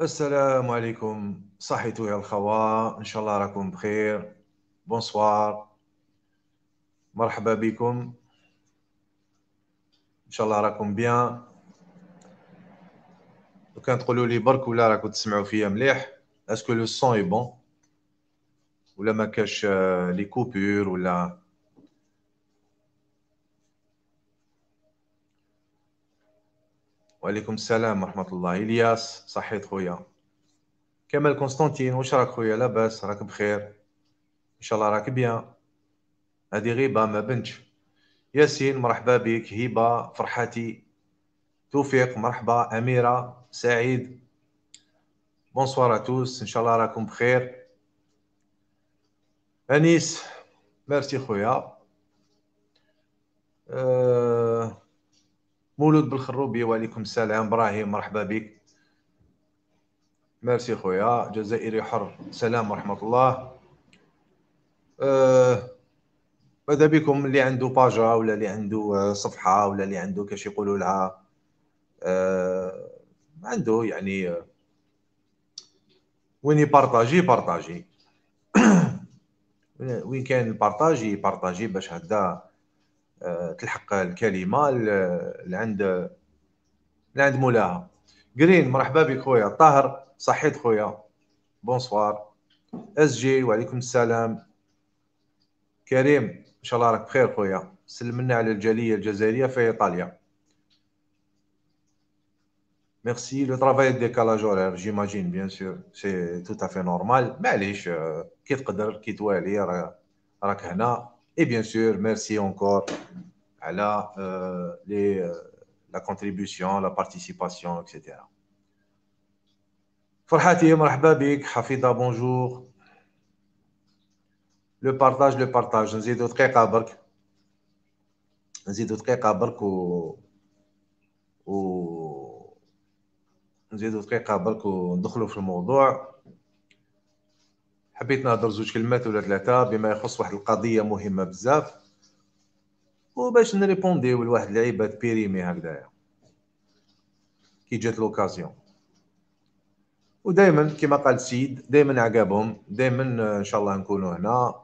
السلام عليكم صحيتو يا الخوا ان شاء الله راكم بخير بونسوار مرحبا بكم ان شاء الله راكم بيان لو كان تقولوا لي برك ولا راكم تسمعوا فيا مليح اسكو لو سون اي بون ولا ما كاش لي آه، كوبور ولا وعليكم السلام ورحمه الله الياس صحيت خويا كمال كونستانتين واش راك خويا لاباس راك بخير ان شاء الله راك بيان هذه غيبه ما بنتش ياسين مرحبا بك هبه فرحاتي توفيق مرحبا اميره سعيد بونسوار توس ان شاء الله راكم بخير انيس ميرسي خويا أه... مولود بالخروبي وعليكم السلام ابراهيم مرحبا بك ميرسي خويا جزائري حر سلام ورحمه الله أه بكم اللي عنده باجا ولا اللي عنده صفحه ولا اللي عنده كاش يقولوا لها أه عنده يعني وين يبارطاجي بارطاجي وين كان البارطاجي بارطاجي باش هدا آه، تلحق الكلمه اللي عند اللي عند مولاها جرين مرحبا بك خويا طاهر صحيت خويا بونسوار اس جي وعليكم السلام كريم ان شاء الله راك بخير خويا سلمنا على الجاليه الجزائريه في ايطاليا ميرسي لو ترافاي ديكالاج décalage جيماجين بيان سور سي تو نورمال معليش كي تقدر كي توالي راك هنا Et bien sûr, merci encore à la, euh, euh, la contribution, la participation, etc. Farhati, Mahbabik, Hafida, bonjour. Le partage, le partage. Nous avons très kabark. Nous avons très kabark au. au... nous دقيقة برك وندخلو في الموضوع حبيت نهضر زوج كلمات ولا ثلاثه بما يخص واحد القضيه مهمه بزاف وباش نريبونديو لواحد لعيبات بيريمي هكذايا كي جات لوكازيون ودائما كما قال السيد دائما عقابهم دائما آه، ان شاء الله نكونوا هنا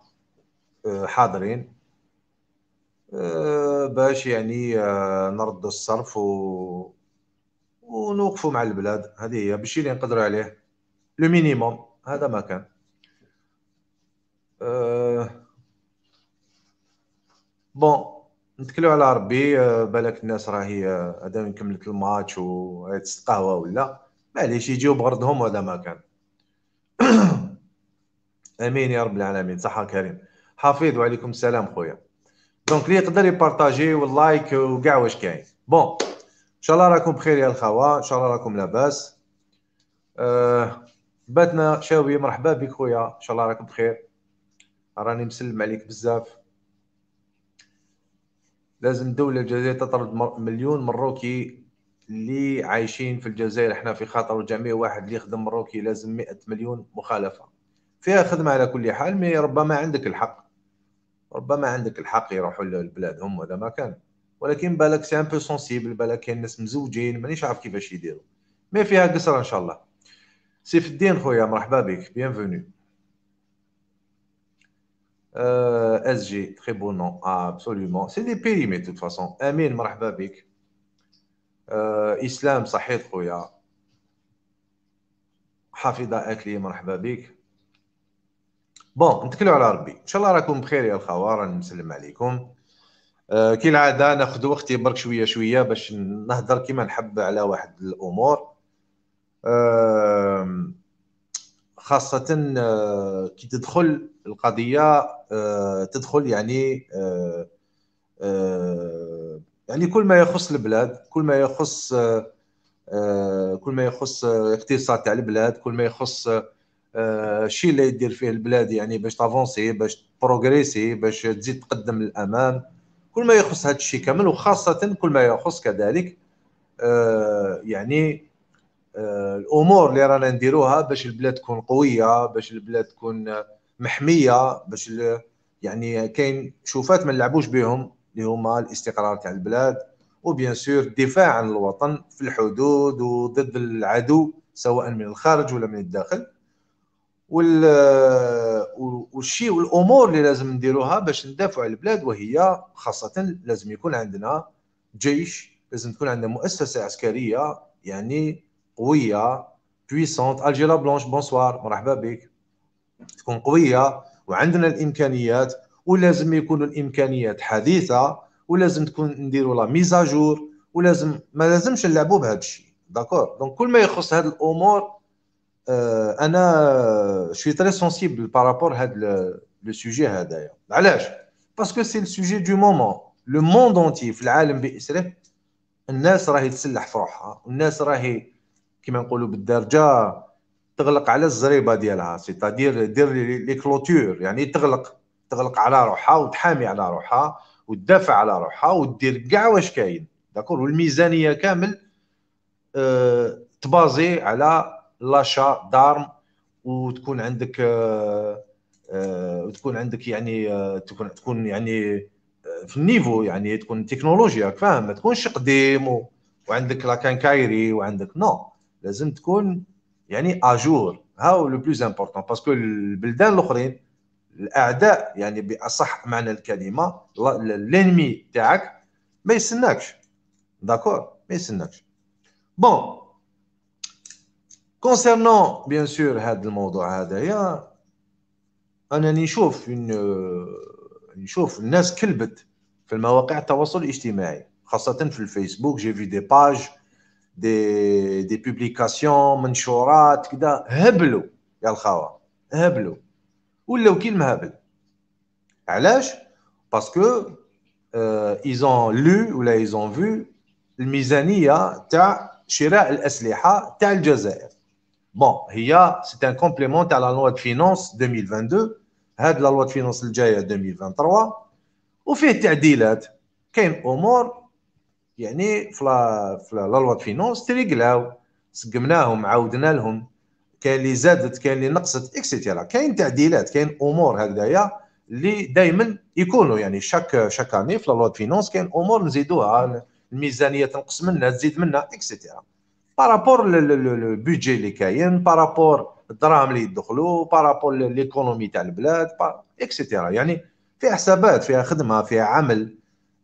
آه، حاضرين آه، باش يعني نرد الصرف و ونوقفوا مع البلاد هذه هي بشي اللي نقدروا عليه لو مينيموم هذا ما كان أه بون نتكلو على ربي آه، بالك الناس راهي هذا كملت الماتش وتستقهوى ولا معليش يجيو بغردهم ولا ما كان امين يا رب العالمين صحه كريم حفيظ وعليكم السلام خويا دونك اللي يقدر يبارطاجي واللايك وكاع واش كاين بون ان شاء الله راكم بخير يا الخوا ان شاء الله راكم لاباس أه باتنا شاوي مرحبا بك خويا ان شاء الله راكم بخير راني مسلم عليك بزاف لازم الدوله الجزائريه تطرد مليون مروكي اللي عايشين في الجزائر احنا في خاطر جميع واحد اللي يخدم مروكي لازم مئة مليون مخالفه فيها خدمه على كل حال مي ربما عندك الحق ربما عندك الحق يروحوا للبلاد هم ولا ما كان ولكن بالك سي ان بو سونسيبل بالك كاين ناس مزوجين مانيش عارف كيفاش يديروا مي فيها قصره ان شاء الله سيف الدين خويا مرحبا بك فوني اس euh, جي très beau nom, ah, absolument. C'est des périmés de toute façon. Amin, marhaba bik. Euh, Islam, حافظة أكلي مرحبا بك بون نتكلو على ربي ان شاء الله راكم بخير يا الخوار راني مسلم عليكم euh, كي العاده ناخذ وقتي برك شويه شويه باش نهضر كيما نحب على واحد الامور آه خاصه كي تدخل القضيه آه، تدخل يعني آه، آه، يعني كل ما يخص البلاد كل ما يخص كل ما يخص الاقتصاد تاع البلاد كل ما يخص الشيء اللي يدير فيه البلاد يعني باش تافونسي باش بروغريسي باش تزيد تقدم للامام كل ما يخص هذا الشيء كامل وخاصه كل ما يخص كذلك يعني الامور اللي رانا نديروها باش البلاد تكون قويه باش البلاد تكون محميه باش يعني كاين شوفات ما نلعبوش بهم اللي هما الاستقرار تاع البلاد وبيان سور الدفاع عن الوطن في الحدود وضد العدو سواء من الخارج ولا من الداخل وال والشيء والامور اللي لازم نديروها باش ندافعوا على البلاد وهي خاصه لازم يكون عندنا جيش لازم تكون عندنا مؤسسه عسكريه يعني قويه بويسونت الجيرا بلونش بونسوار مرحبا بك تكون قويه وعندنا الامكانيات ولازم يكونوا الامكانيات حديثه ولازم تكون نديروا لا ميزاجور ولازم ما لازمش نلعبوا بهذا الشيء داكور دونك كل ما يخص هذه الامور آه، انا شوي تري سونسيبل بارابور هذا لو سوجي هذايا علاش باسكو سي سوجي دو مومون لو موند اونتي في العالم باسره الناس راهي تسلح في روحها والناس راهي كيما نقولوا بالدارجه تغلق على الزريبه ديالها سي تادير دير لي كلوتور يعني تغلق تغلق على روحها وتحامي على روحها وتدافع على روحها ودير كاع واش كاين داكور والميزانيه كامل أه تبازي على لاشا دارم وتكون عندك أه أه وتكون عندك يعني أه تكون تكون يعني آه، في النيفو يعني تكون تكنولوجيا فاهم ما تكونش قديم وعندك لا كانكايري وعندك نو لازم تكون يعني اجور هاو لو بلوز امبورطون باسكو البلدان الاخرين الاعداء يعني باصح معنى الكلمه الانمي تاعك ما يستناكش داكور ما يستناكش بون كونسيرنون بيان سور هذا الموضوع هذايا انا نشوف إن نشوف الناس كلبت في المواقع التواصل الاجتماعي خاصه في الفيسبوك جي في دي باج دي دي بوبليكاسيون منشورات كذا هبلوا يا الخاوه هبلوا ولاو كي هبل علاش باسكو ايزون لو ولا ايزون فو الميزانيه تاع شراء الاسلحه تاع الجزائر بون هي سي ان كومبليمون تاع لا لوا دو فينونس 2022 هاد لا لوا دو فينونس الجايه 2023 وفيه تعديلات كاين امور يعني في لا لوا فينونس تريقلاو سقمناهم عاودنا لهم كاين اللي زادت كاين اللي نقصت اكسيتيرا كاين تعديلات كاين امور هكذايا اللي دائما يكونوا يعني شاك شاك اني في لا لوا فينونس كاين امور نزيدوها الميزانيه تنقص منها تزيد منها اكسيتيرا بارابور البيدجي اللي كاين بارابور الدراهم اللي يدخلوا بارابور ليكونومي تاع البلاد اكسيتيرا يعني فيها حسابات فيها خدمه فيها عمل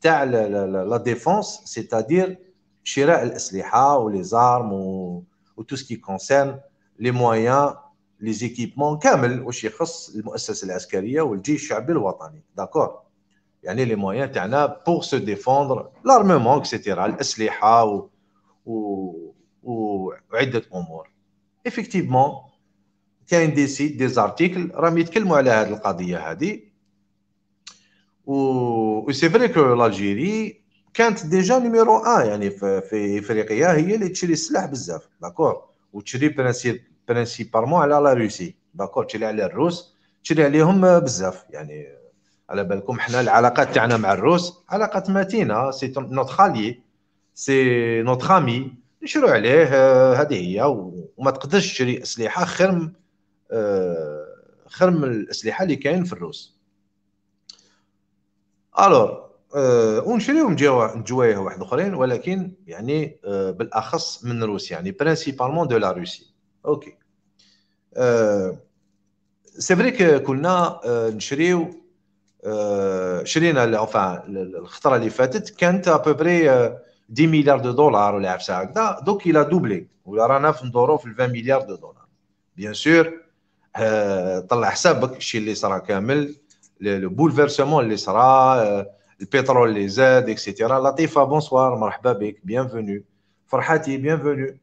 تاع لا ديفونس سيتادير شراء الاسلحه و وليزارم وتو سكي كونسيرن لي مويان لي زيكيبمون كامل واش يخص المؤسسه العسكريه والجيش الشعبي الوطني داكور يعني لي مويان تاعنا بور سو ديفوندر لارمومون اكسيتيرا الاسلحه و... و... وعده امور افكتيفمون كاين دي سيت دي زارتيكل راهم يتكلموا على هذه القضيه هذه و سي فري كو لالجيري كانت ديجا نيميرو 1 يعني في افريقيا هي اللي تشري السلاح بزاف داكور وتشري برانسيبالمون على لا روسي داكور تشري على الروس تشري عليهم بزاف يعني على بالكم حنا العلاقات تاعنا مع الروس علاقات متينه سي نوت خالي سي نوت خامي نشرو عليه هذه هي وما تقدرش تشري اسلحه خير آه، خير من الاسلحه اللي كاين في الروس الور أه ونشريهم جوا جوايه واحد اخرين ولكن يعني أه بالاخص من روسيا يعني برينسيبالمون دو لا روسي اوكي أه سي فري كنا نشريو آه، شرينا الخطره اللي فاتت كانت ابوبري 10 مليار دو دولار ولا عفسه هكذا دوك الى دوبلي ولا رانا في ندورو في 20 مليار دو دولار بيان سور طلع حسابك الشيء اللي صرا كامل le, bouleversement, les sera, le pétrole, les aides, etc. Latifa, bonsoir, bienvenue. Farhati, bienvenue.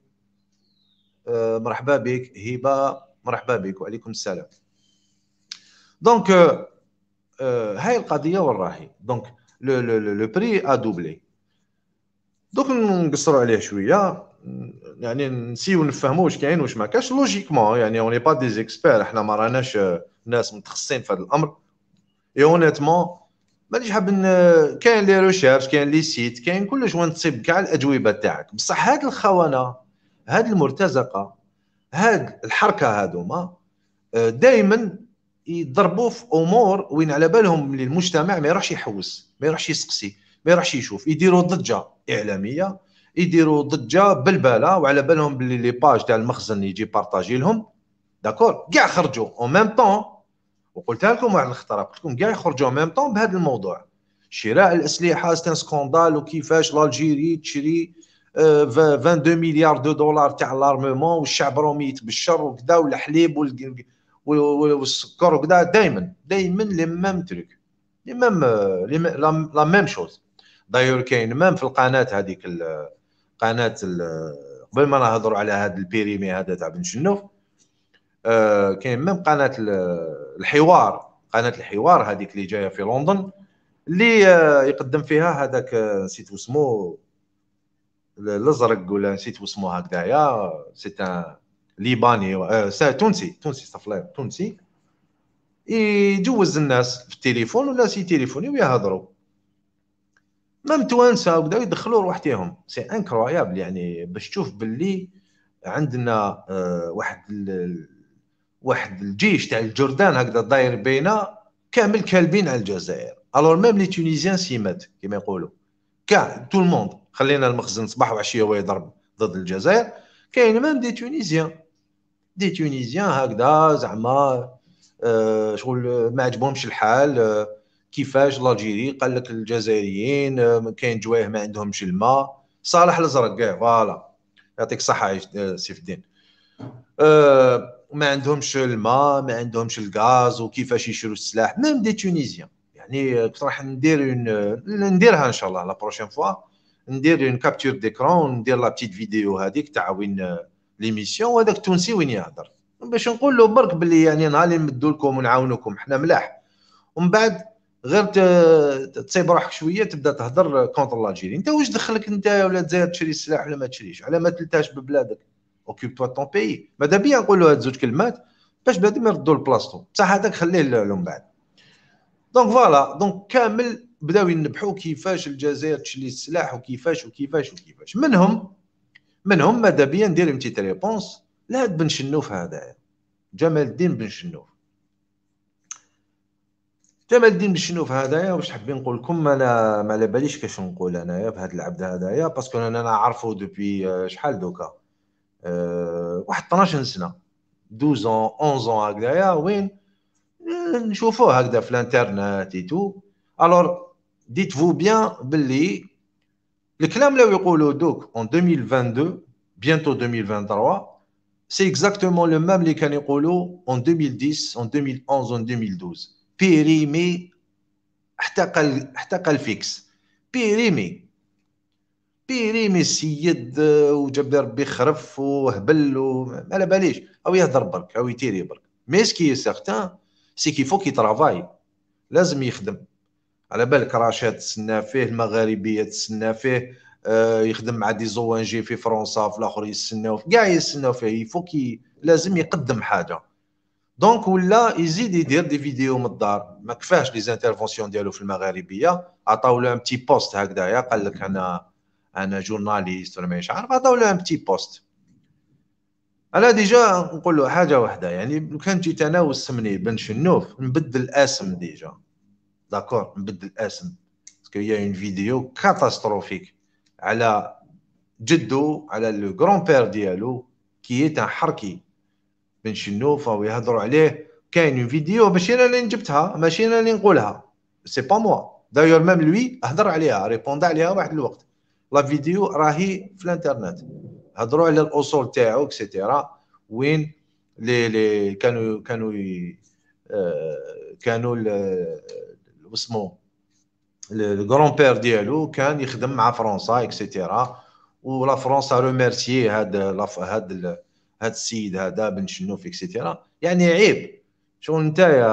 Marhababik, Hiba, marhababik, wa salam. Donc, donc le, prix a doublé. Donc, on يعني نسيو نفهموا واش كاين واش ما كاش لوجيكمون يعني اي اونيتمون مانيش حاب كاين لي ريشيرش كاين لي سيت كاين كلش وين تصيب كاع الاجوبه تاعك بصح هاد الخونه هاد المرتزقه هاد الحركه هادوما دائما يضربوا في امور وين على بالهم اللي المجتمع ما يروحش يحوس ما يروحش يسقسي ما يروحش يشوف يديروا ضجه اعلاميه يديروا ضجه بالباله وعلى بالهم باللي لي باج تاع المخزن يجي بارطاجي لهم داكور كاع خرجوا اون ميم طون وقلت لكم واحد الخطره قلت لكم كاع يخرجوا ميم طون بهذا الموضوع شراء الاسلحه سيتان سكوندال وكيفاش لالجيري تشري 22 مليار دو دولار تاع لارمومون والشعب الرومي بالشر وكذا والحليب والسكر وكذا دائما دائما لي ميم تريك لي ميم آه، لا ميم شوز دايور كاين ميم في القناه هذيك القناه قبل ما نهضروا على هذا البيريمي هذا تاع بن شنوف آه، كاين ميم قناه الحوار قناه الحوار هذيك اللي جايه في لندن اللي آه، يقدم فيها هذاك نسيت آه، وسمو الازرق ولا نسيت وسمو هكذايا سيت ليباني تونسي تونسي استغفر تونسي يجوز الناس في التليفون سي تليفوني ويهضروا ميم توانسه وبداو يدخلوا روحتهم سي انكرويابل يعني باش تشوف باللي عندنا واحد واحد الجيش تاع الجردان هكذا داير بينا كامل كالبين على الجزائر الور ميم لي تونيزيان سيمات كما يقولوا كاع تو الموند خلينا المخزن صباح وعشيه هو يضرب ضد الجزائر كاين ميم دي تونيزيان دي تونيزيان هكذا زعما آه شغل ما عجبهمش الحال آه كيفاش الجيري قال لك الجزائريين آه كاين جوايه ما عندهمش الماء صالح الازرق كاع فوالا يعطيك الصحه سيف الدين آه ما عندهمش الماء ما عندهمش الغاز وكيفاش يشرو السلاح ميم دي تونيزيان يعني راح ندير اون نديرها ان شاء الله لا بروشين فوا ندير اون كابتور ديكرون ندير لا بتيت فيديو هذيك تاع وين ليميسيون وهذاك التونسي وين يهضر باش نقول له برك بلي يعني نهار اللي نمدوا لكم ونعاونوكم حنا ملاح ومن بعد غير تصيب روحك شويه تبدا تهضر كونتر لاجيري انت واش دخلك انت ولا تزاير تشري السلاح ولا ما تشريش على ما تلتاش ببلادك اوكيب طون بيي ماذا بيا نقولوا هاد زوج كلمات باش بنادم يردوا لبلاصتو حتى هذاك خليه لهم بعد دونك فوالا دونك كامل بداو ينبحوا كيفاش الجزائر تشلي السلاح وكيفاش وكيفاش وكيفاش منهم منهم ماذا بيا ندير امتي ريبونس لهاد بن شنوف هذايا جمال الدين بن شنوف جمال الدين بن شنوف هذايا واش حابين نقول لكم ما ما على باليش كاش نقول انايا بهذا العبد هذايا باسكو انا نعرفو دوبي شحال دوكا 12 سنه 12 ans 11 ans هكذايا وين نشوفوه هكذا في الانترنت اي تو Le clam فو بيان باللي الكلام دوك en 2022 bientôt 2023 c'est exactement le même les كان يقولوا en 2010 en 2011 en 2012 périmé حتى قل بيري مي سيد آه، وجاب لي ربي خرف وهبل وما على باليش او يهضر برك او يتيري برك مي سكي سارتان سي كي فو كي ترافاي لازم يخدم على بالك راشات تسنى فيه المغاربيه تسنى فيه آه، يخدم مع دي جي في فرنسا في الاخر يستناو كاع يستناو فيه يفو كي لازم يقدم حاجه دونك ولا يزيد يدير دي فيديو من الدار ما كفاش لي زانترفونسيون ديالو في المغاربيه عطاو له ان بوست هكذايا قال لك انا انا جورناليست ولا مانيش عارف عطاو له بتي بوست انا ديجا نقول له حاجه واحده يعني لو كان جيت انا وسمني بن شنوف نبدل الاسم ديجا داكور نبدل الاسم باسكو هي اون فيديو كاتاستروفيك على جدو على لو كرون بير ديالو كي تاع حركي بن شنوف او يهضروا عليه كاين اون فيديو ماشي انا اللي جبتها ماشي انا اللي نقولها سي با موا دايور ميم لوي هضر عليها ريبوند عليها واحد الوقت لا فيديو راهي في الانترنت هضروا على الاصول تاعو اكسيتيرا وين لي لي كانوا كانوا آه، كانوا اسمه الكرون بير ديالو كان يخدم مع فرنسا اكسيتيرا ولا فرنسا رومارسي هاد هاد هاد السيد هذا بن شنوف اكسيتيرا يعني عيب شغل انت يا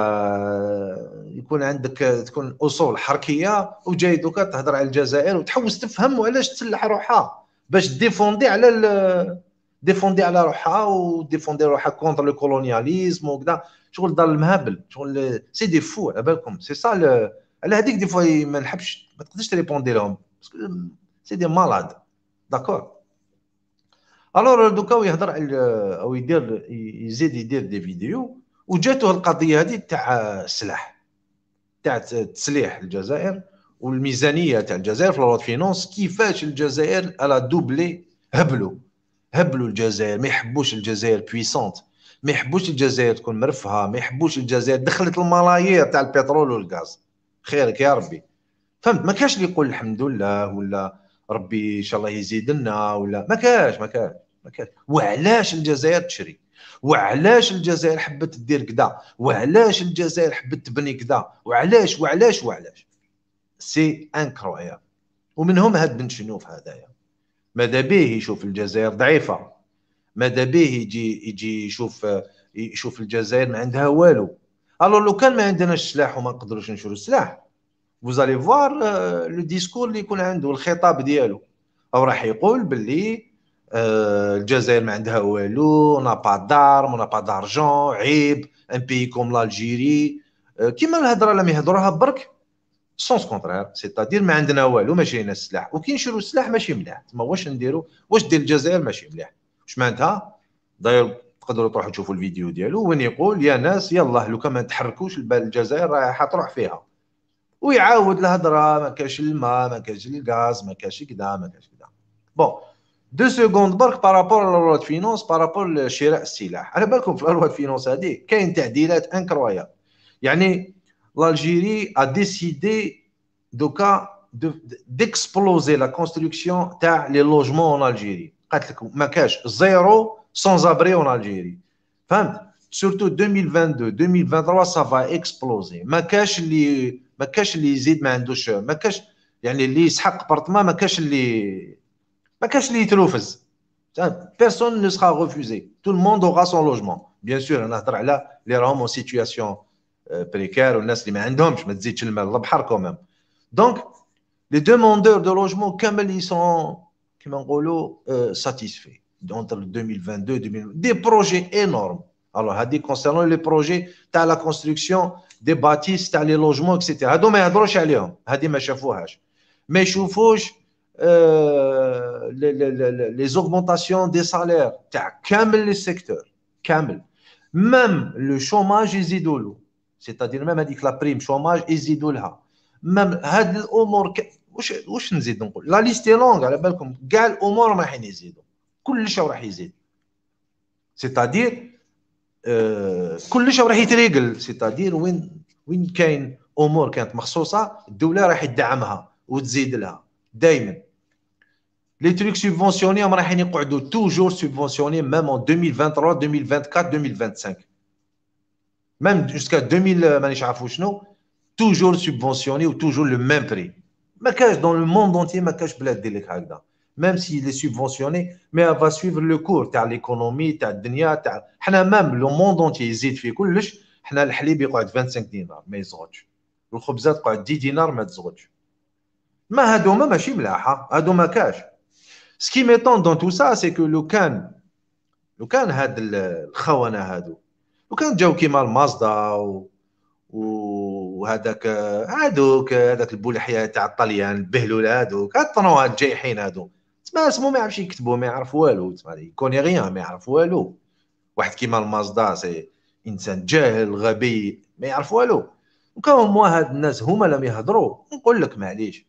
يكون عندك تكون اصول حركيه وجاي دوكا تهضر على الجزائر وتحوس تفهم وعلاش تسلح روحها باش ديفوندي على ال... ديفوندي على روحها وديفوندي روحها كونتر لو كولونياليزم وكذا شغل دار المهابل شغل سي دي فو على بالكم سي سا ل... على هذيك دي فوا ما نحبش ما تقدرش تريبوندي لهم سي دي مالاد داكور الور دوكا يهضر على او يدير يزيد يدير دي فيديو وجاته القضيه هذه تاع السلاح تاع تسليح الجزائر والميزانيه تاع الجزائر في لو فينونس كيفاش الجزائر الا دوبلي هبلوا هبلوا الجزائر ما يحبوش الجزائر بويسونت ما يحبوش الجزائر تكون مرفهه ما يحبوش الجزائر دخلت الملايير تاع البترول والغاز خيرك يا ربي فهمت ما كاش اللي يقول الحمد لله ولا ربي ان شاء الله يزيد لنا ولا ما كاش ما كاش ما كاش وعلاش الجزائر تشري وعلاش الجزائر حبت دير كذا وعلاش الجزائر حبت تبني كذا وعلاش وعلاش وعلاش سي انكرويابل ومنهم هاد بن شنوف هذايا ماذا به يشوف الجزائر ضعيفه ماذا به يجي يجي يشوف يشوف الجزائر ما عندها والو الو لو كان ما عندناش السلاح وما نقدروش نشرو السلاح فوزالي فوار لو ديسكور اللي يكون عنده الخطاب ديالو او راح يقول باللي آه، الجزائر ما عندها والو نا با دارم ونا با دارجون عيب ان بيي كوم لالجيري كيما الهضره اللي يهضروها برك سونس كونترير سيتادير ما عندنا والو ماشي عندنا السلاح وكي نشرو السلاح ماشي مليح تما واش نديرو واش دير الجزائر ماشي مليح واش معناتها داير تقدروا تروحوا تشوفوا الفيديو ديالو وين يقول يا ناس يلاه لو كان ما تحركوش الجزائر رايحه حتروح فيها ويعاود الهضره ما كاش الماء ما كاش الغاز ما كاش كذا ما كاش كذا بون دو سكوند برك بارابور لو دو فينونس بارابور لشراء السلاح على بالكم في لو دو فينونس هذيك كاين تعديلات انكرويال يعني لالجيري l'Algérie a décidé d'exploser de, la construction des logements en Algérie. Zéro sans-abri en Algérie. فهمت سورتو 2022, 2023, سافا اكسبلوزي exploser. ما كاش اللي ما كاش اللي يزيد ما عندوش ما كاش يعني اللي يسحق برطمان ما كاش اللي Ma bah, Personne ne sera refusé. Tout le monde aura son logement. Bien sûr, on les Roms en situation euh, précaire, on a les je me tu le Donc, les demandeurs de logement, ils sont euh, satisfaits entre 2022 et 2022. Des projets énormes. Alors, dit concernant les projets, tu as la construction des bâtisses, tu as les logements, etc. Hein. mais je ne sais pas. Mais euh, les, les, les, augmentations des salaires, ميم لو شوماج يزيدوا له سي تادير ميم هذيك لا بريم شوماج يزيدوا لها ميم هاد الامور ك... واش واش نزيد نقول لا ليستي لونغ على بالكم كاع الامور ما راحين يزيدوا كلش راح يزيد سيتادير آه كلش راح يتريقل سيتادير وين وين كاين امور كانت مخصوصه الدوله راح تدعمها وتزيد لها دائما les trucs subventionnés on رايحين toujours subventionnés même en 2023 2024 2025 même jusqu'à 2000 euh, toujours subventionnés ou toujours le même prix dans le monde entier même s'il est subventionné mais elle va suivre le cours تاع l'économie تاع الدنيا تاع حنا même le monde entier on a le حنا الحليب يقعد 25 دينار ما Le والخبزه تقعد 10 دينار ما dinars. ما هادوما ماشي ملاحه هادوما كاش سكي ميتون دون تو سا سي كو لو كان لو كان هاد الخونه هادو لو كان جاو كيما المازدا و... وهذاك هادوك هذاك البولحيه تاع الطليان البهلول هادوك هاد الطنوات الجايحين هادو تما اسمو ما يعرفش يكتبو ما يعرف والو تما يكوني غيان ما يعرف والو واحد كيما المازدا سي انسان جاهل غبي ما يعرف والو وكان هما هاد الناس هما لم يهضروا نقول لك معليش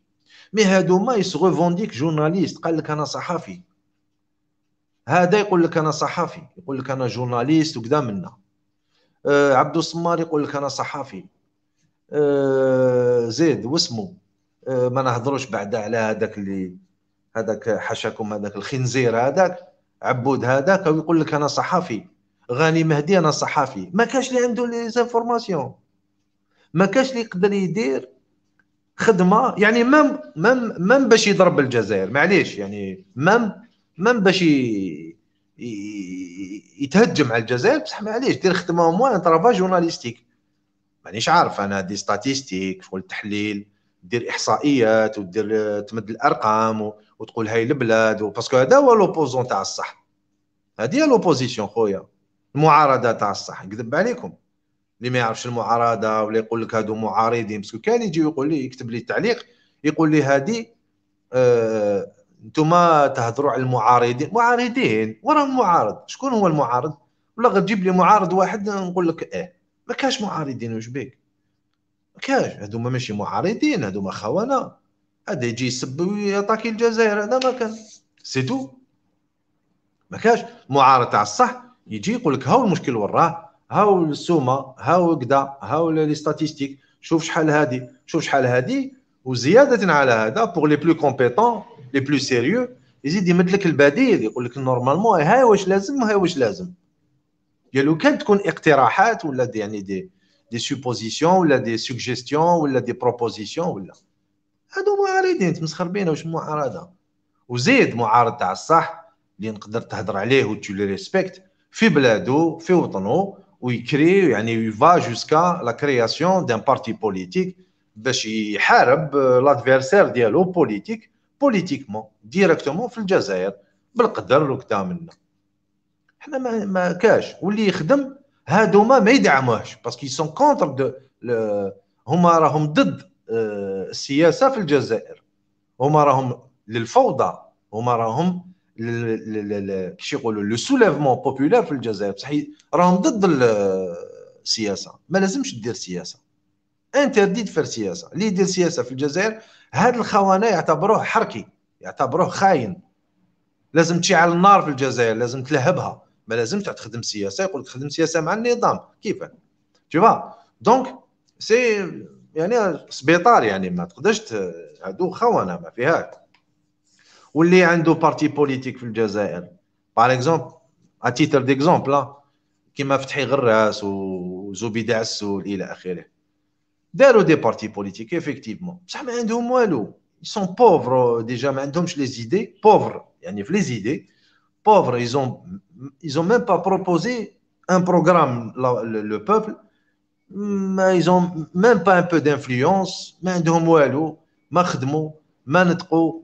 مي هادوما يسغوفونديك جورناليست قال لك انا صحفي هذا يقول لك انا صحفي يقول لك انا جورناليست وكذا منا آه عبد الصمار يقول لك انا صحفي آه زيد واسمو آه ما نهضروش بعد على هذاك اللي هذاك حشاكم هذاك الخنزير هذاك عبود هذاك ويقول لك انا صحفي غاني مهدي انا صحفي ما كاش اللي عنده لي زانفورماسيون ما كاش اللي يقدر يدير خدمه يعني مام مام مام باش يضرب الجزائر معليش يعني مام مام باش يتهجم على الجزائر بصح معليش دير خدمه موان طرافا جورناليستيك مانيش عارف انا دي ستاتيستيك شغل التحليل دير احصائيات ودير تمد الارقام وتقول هاي البلاد باسكو هذا هو لوبوزون تاع الصح هذه هي لوبوزيسيون خويا المعارضه تاع الصح نكذب عليكم اللي ما يعرفش المعارضه ولا يقول لك هادو معارضين باسكو كان يجي يقول لي يكتب لي التعليق يقول لي هادي آه تهضروا على المعارضين معارضين وراه معارض شكون هو المعارض ولا غتجيب لي معارض واحد نقول لك اه ما كاش معارضين واش بيك ما كاش ما ماشي معارضين ما خونه هذا يجي يسب ويطاكي الجزائر هذا ما كان سي تو ما كاش معارض تاع الصح يجي يقول لك هاو المشكل وراه هاو السومه هاو كدا هاو لي ستاتيستيك شوف شحال هادي شوف شحال هادي وزياده على هذا بور لي بلو كومبيتون لي بلو سيريو يزيد يمد لك البديل يقول لك نورمالمون ها واش لازم ها واش لازم يا لو كان تكون اقتراحات ولا دي يعني دي دي سوبوزيسيون ولا دي سوجيستيون ولا دي بروبوزيسيون ولا هادو معارضين تمسخربين بينا واش معارضه وزيد معارض تاع الصح اللي نقدر تهضر عليه وتولي ريسبكت في بلادو في وطنو où il يعني, il va jusqu'à la création d'un parti politique باش يحارب euh, l'adversaire ديالو بوليتيك بوليتيكمون directement في الجزائر بالقدر اللي كدا منا حنا ما, ما كاش واللي يخدم هادوما ما يدعموهش باسكو سون كونتر دو هما راهم ضد euh, السياسه في الجزائر هما راهم للفوضى هما راهم كيش يقولوا لو سوليفمون بوبولار في الجزائر بصح راهم ضد السياسه ما لازمش دير سياسه انتردي تفر سياسه اللي يدير سياسه في الجزائر هاد الخونه يعتبروه حركي يعتبروه خاين لازم تشعل النار في الجزائر لازم تلهبها ما لازمش تخدم سياسه يقول لك خدم سياسه مع النظام كيف تي فا دونك سي يعني سبيطار يعني ما تقدرش هادو خونه ما فيهاش واللي عنده بارتي بوليتيك في الجزائر باغ اكزومبل اتيتر ديكزومبل كيما فتحي غراس وزبيدة دعسول الى اخره داروا دي بارتي بوليتيك افيكتيفمون بصح ما عندهم والو سون بوفر ديجا ما عندهمش لي زيدي بوفر يعني في لي زيدي بوفر ايزون ايزون ils با بروبوزي ان بروغرام لو بوبل ما ايزون le, با ان بو ont ما عندهم والو ما d'influence, ما ils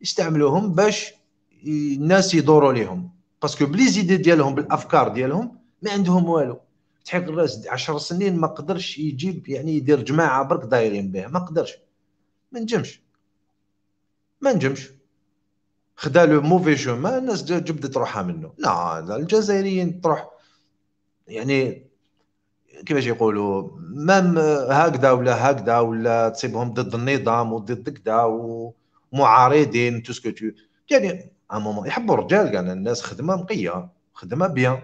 يستعملوهم باش الناس يدوروا ليهم باسكو بلي زيد ديالهم بالافكار ديالهم ما عندهم والو تحيق الراس 10 سنين ما قدرش يجيب يعني يدير جماعه برك دايرين به ما قدرش ما نجمش ما نجمش خدا لو موفي جوما الناس جبدت روحها منه لا الجزائريين تروح يعني كيفاش يقولوا مام هكذا ولا هكذا ولا تصيبهم ضد النظام وضد كذا معارضين تو سكو تو يعني ان مومون يحبوا الرجال كاع الناس خدمه نقيه خدمه بيان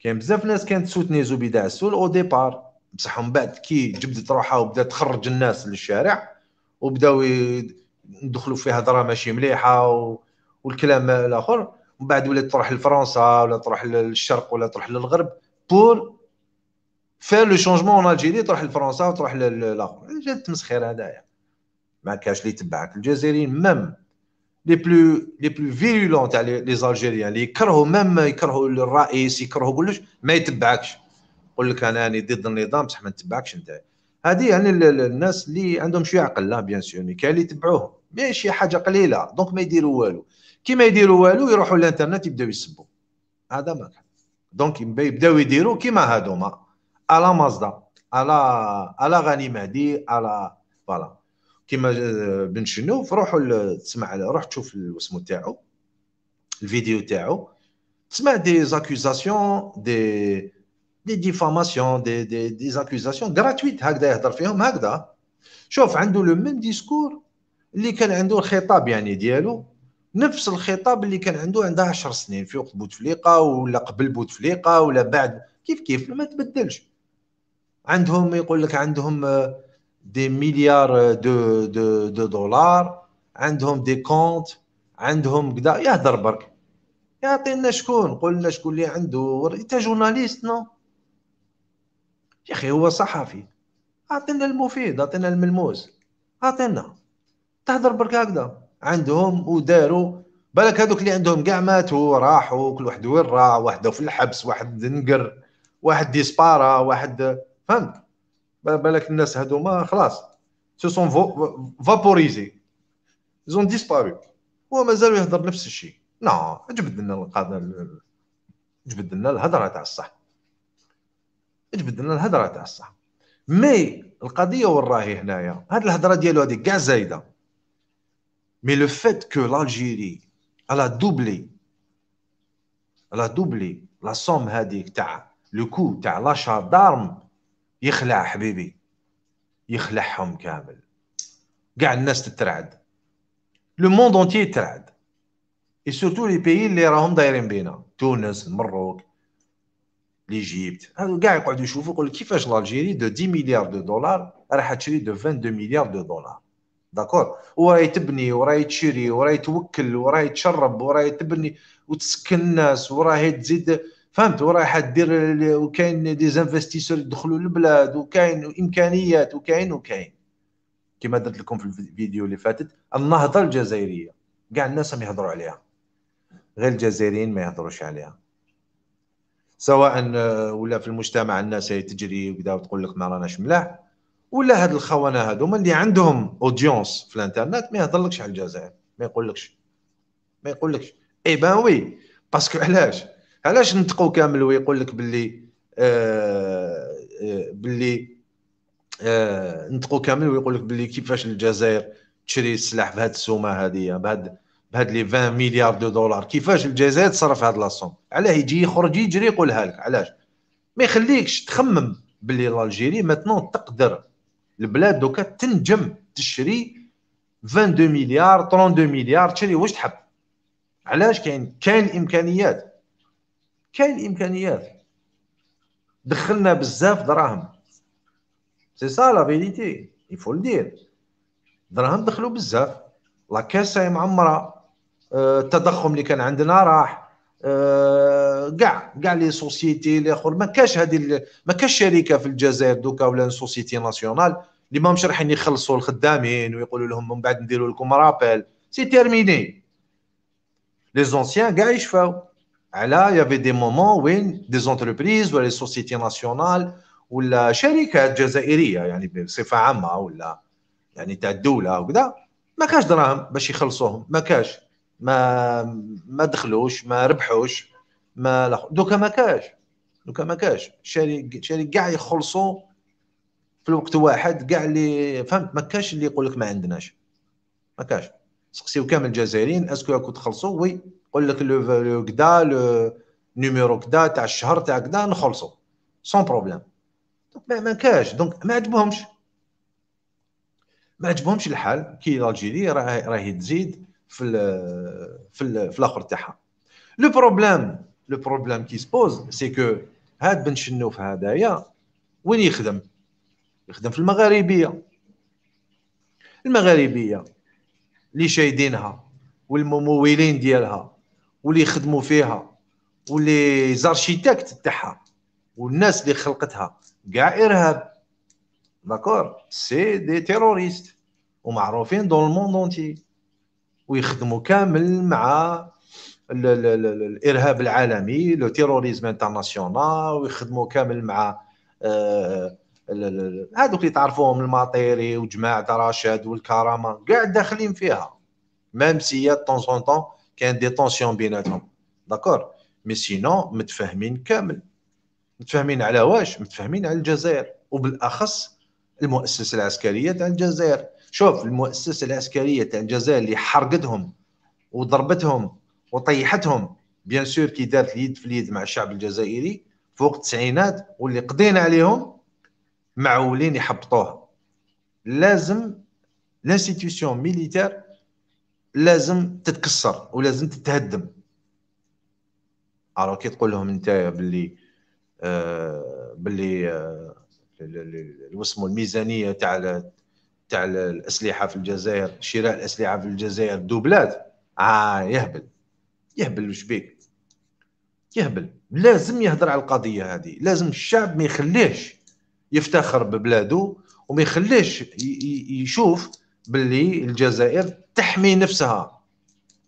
كاين بزاف ناس كانت سوتني زبيده عسول او ديبار بصح من بعد كي جبدت روحها وبدات تخرج الناس للشارع وبداو يدخلوا في هضره ماشي مليحه و... والكلام الاخر من بعد ولات تروح لفرنسا ولا تروح للشرق ولا تروح للغرب بور فير لو شونجمون ان الجيري تروح لفرنسا وتروح للاخر جات تمسخير هذايا ما كاش اللي يتبعك الجزائريين ميم لي بلو لي بلو فيرولون تاع لي زالجيريان اللي يكرهوا ميم يكرهوا الرئيس يكرهوا كلش ما يتبعكش يقول لك انا راني ضد النظام بصح ما نتبعكش انت هذه يعني الناس اللي عندهم شويه عقل لا بيان يعني سور كاين اللي يتبعوهم ماشي حاجه قليله دونك ما يديروا والو كي ما يديروا والو يروحوا للانترنت يبداو يسبوا هذا ما كان دونك يبداو يديروا كيما هادوما على مازدا على على غني مهدي على فوالا كيما آه، بن شنوف فروحوا تسمع روح تشوف الاسم تاعو الفيديو تاعو تسمع دي زاكوزاسيون دي دي ديفاماسيون دي دي دي زاكوزاسيون غراتويت هكذا يهضر فيهم هكذا شوف عنده لو ميم ديسكور اللي كان عنده الخطاب يعني ديالو نفس الخطاب اللي كان عنده عنده 10 سنين في وقت بوتفليقه ولا قبل بوتفليقه ولا بعد كيف كيف ما تبدلش عندهم يقول لك عندهم آه دي مليار دو دو دو دولار عندهم دي كونت عندهم كدا يهضر برك يعطينا شكون قول لنا شكون اللي عنده انت جورناليست نو يا اخي هو صحفي اعطينا المفيد اعطينا الملموس اعطينا تهضر برك هكذا عندهم وداروا بالك هذوك اللي عندهم كاع ماتوا راحوا كل واحد وين راه واحد في الحبس واحد نقر واحد ديسبارا واحد فهمت بالك الناس هذوما خلاص سو سون فابوريزي زون ديسبارو هو مازال يهضر نفس الشيء نو جبد لنا القاده جبد لنا الهضره تاع الصح جبد لنا الهضره تاع الصح مي القضيه وين راهي هنايا هاد الهضره ديالو هذيك كاع زايده مي لو فات كو لالجيري الا دوبلي الا دوبلي لا سوم هذيك تاع لو كو تاع لاشار دارم يخلع حبيبي يخلعهم كامل كاع الناس تترعد لو موند اونتي يترعد اي سورتو لي بيي اللي راهم دايرين بينا تونس المروك ليجيبت هادو كاع يقعدوا يشوفوا يقول كيفاش لالجيري دو 10 مليار دو دولار راح تشري دو 22 مليار دو دولار داكور وراي تبني وراي تشري وراي توكل وراي تشرب وراي تبني وتسكن الناس وراهي تزيد فهمت ورايحه دير وكاين دي زانفستيسور يدخلوا للبلاد وكاين امكانيات وكاين وكاين كما درت لكم في الفيديو اللي فاتت النهضه الجزائريه كاع الناس ما يهضروا عليها غير الجزائريين ما يهضروش عليها سواء آه، ولا في المجتمع الناس تجري وكذا وتقول لك ما راناش ملاح ولا هاد الخونه هذوما اللي عندهم اودينس في الانترنت ما يهضرلكش على الجزائر ما يقولكش ما يقولكش اي بان وي باسكو علاش علاش نتقو كامل ويقول لك باللي آه باللي آه, آه، كامل ويقول لك باللي كيفاش الجزائر تشري السلاح بهذه السومه هذه بهذا بهاد لي 20 مليار دو دولار كيفاش الجزائر تصرف هاد سوم علاه يجي يخرج يجري يقولها لك علاش ما يخليكش تخمم باللي لالجيري ماتنو تقدر البلاد دوكا تنجم تشري 22 مليار 32 مليار تشري واش تحب علاش كاين كاين امكانيات كاين امكانيات دخلنا بزاف دراهم سي سا لا فيريتي يفو ندير دراهم دخلوا بزاف لا كاسه معمره آه، التضخم اللي كان عندنا راح كاع أه كاع لي سوسيتي لي اخر ما كاش هذه ما كاش شركه في الجزائر دوكا ولا سوسيتي ناسيونال اللي ما رايحين يخلصوا الخدامين ويقولوا لهم من بعد نديروا لكم رابيل سي تيرميني لي زونسيان كاع يشفاو على يافي دي مومون وين دي زونتربريز ولا سوسيتي ناسيونال ولا شركات جزائريه يعني بصفه عامه ولا يعني تاع الدوله وكذا ما كاش دراهم باش يخلصوهم ما كاش ما ما دخلوش ما ربحوش ما دوكا ما كاش دوكا ما كاش شاري شاري كاع يخلصوا في الوقت واحد كاع اللي فهمت ما كاش اللي يقول لك ما عندناش ما كاش سقسيو كامل الجزائريين اسكو راكو تخلصوا وي يقول لك لو كدا لو نيميرو كدا تاع الشهر تاع كدا نخلصوا سون بروبليم ما كاش دونك ما عجبهمش ما عجبهمش الحال كي الجيري راهي تزيد في الـ في الـ في الاخر تاعها لو بروبليم لو بروبليم كي سبوز سي كو هاد بن شنوف هذايا وين يخدم يخدم في المغاربيه المغاربيه اللي شايدينها والممولين ديالها واللي يخدموا فيها واللي زارشيتكت تاعها والناس اللي خلقتها كاع ارهاب داكور سي دي تيروريست ومعروفين دون الموند اونتي ويخدموا كامل مع الـ الـ الـ الارهاب العالمي لو تيروريزم انترناسيونال ويخدموا كامل مع آه، هذوك اللي تعرفوهم الماطيري وجماعه راشد والكرامه كاع داخلين فيها ميم سي طون طون كاين دي طونسيون بيناتهم داكور مي سينو متفاهمين كامل متفاهمين على واش متفاهمين على الجزائر وبالاخص المؤسسه العسكريه تاع الجزائر شوف المؤسسه العسكريه تاع الجزائر اللي حرقتهم وضربتهم وطيحتهم بيان سور كي دارت اليد في اليد مع الشعب الجزائري فوق التسعينات واللي قضينا عليهم معولين يحبطوها لازم لانستيتيوسيون ميليتير لازم تتكسر ولازم تتهدم الو كي تقول لهم انت باللي آه باللي آه الميزانيه تاع تاع الاسلحه في الجزائر شراء الاسلحه في الجزائر دوبلات اه يهبل يهبل وش بيك يهبل لازم يهضر على القضيه هذه لازم الشعب ما يخليهش يفتخر ببلاده وما يخليهش يشوف باللي الجزائر تحمي نفسها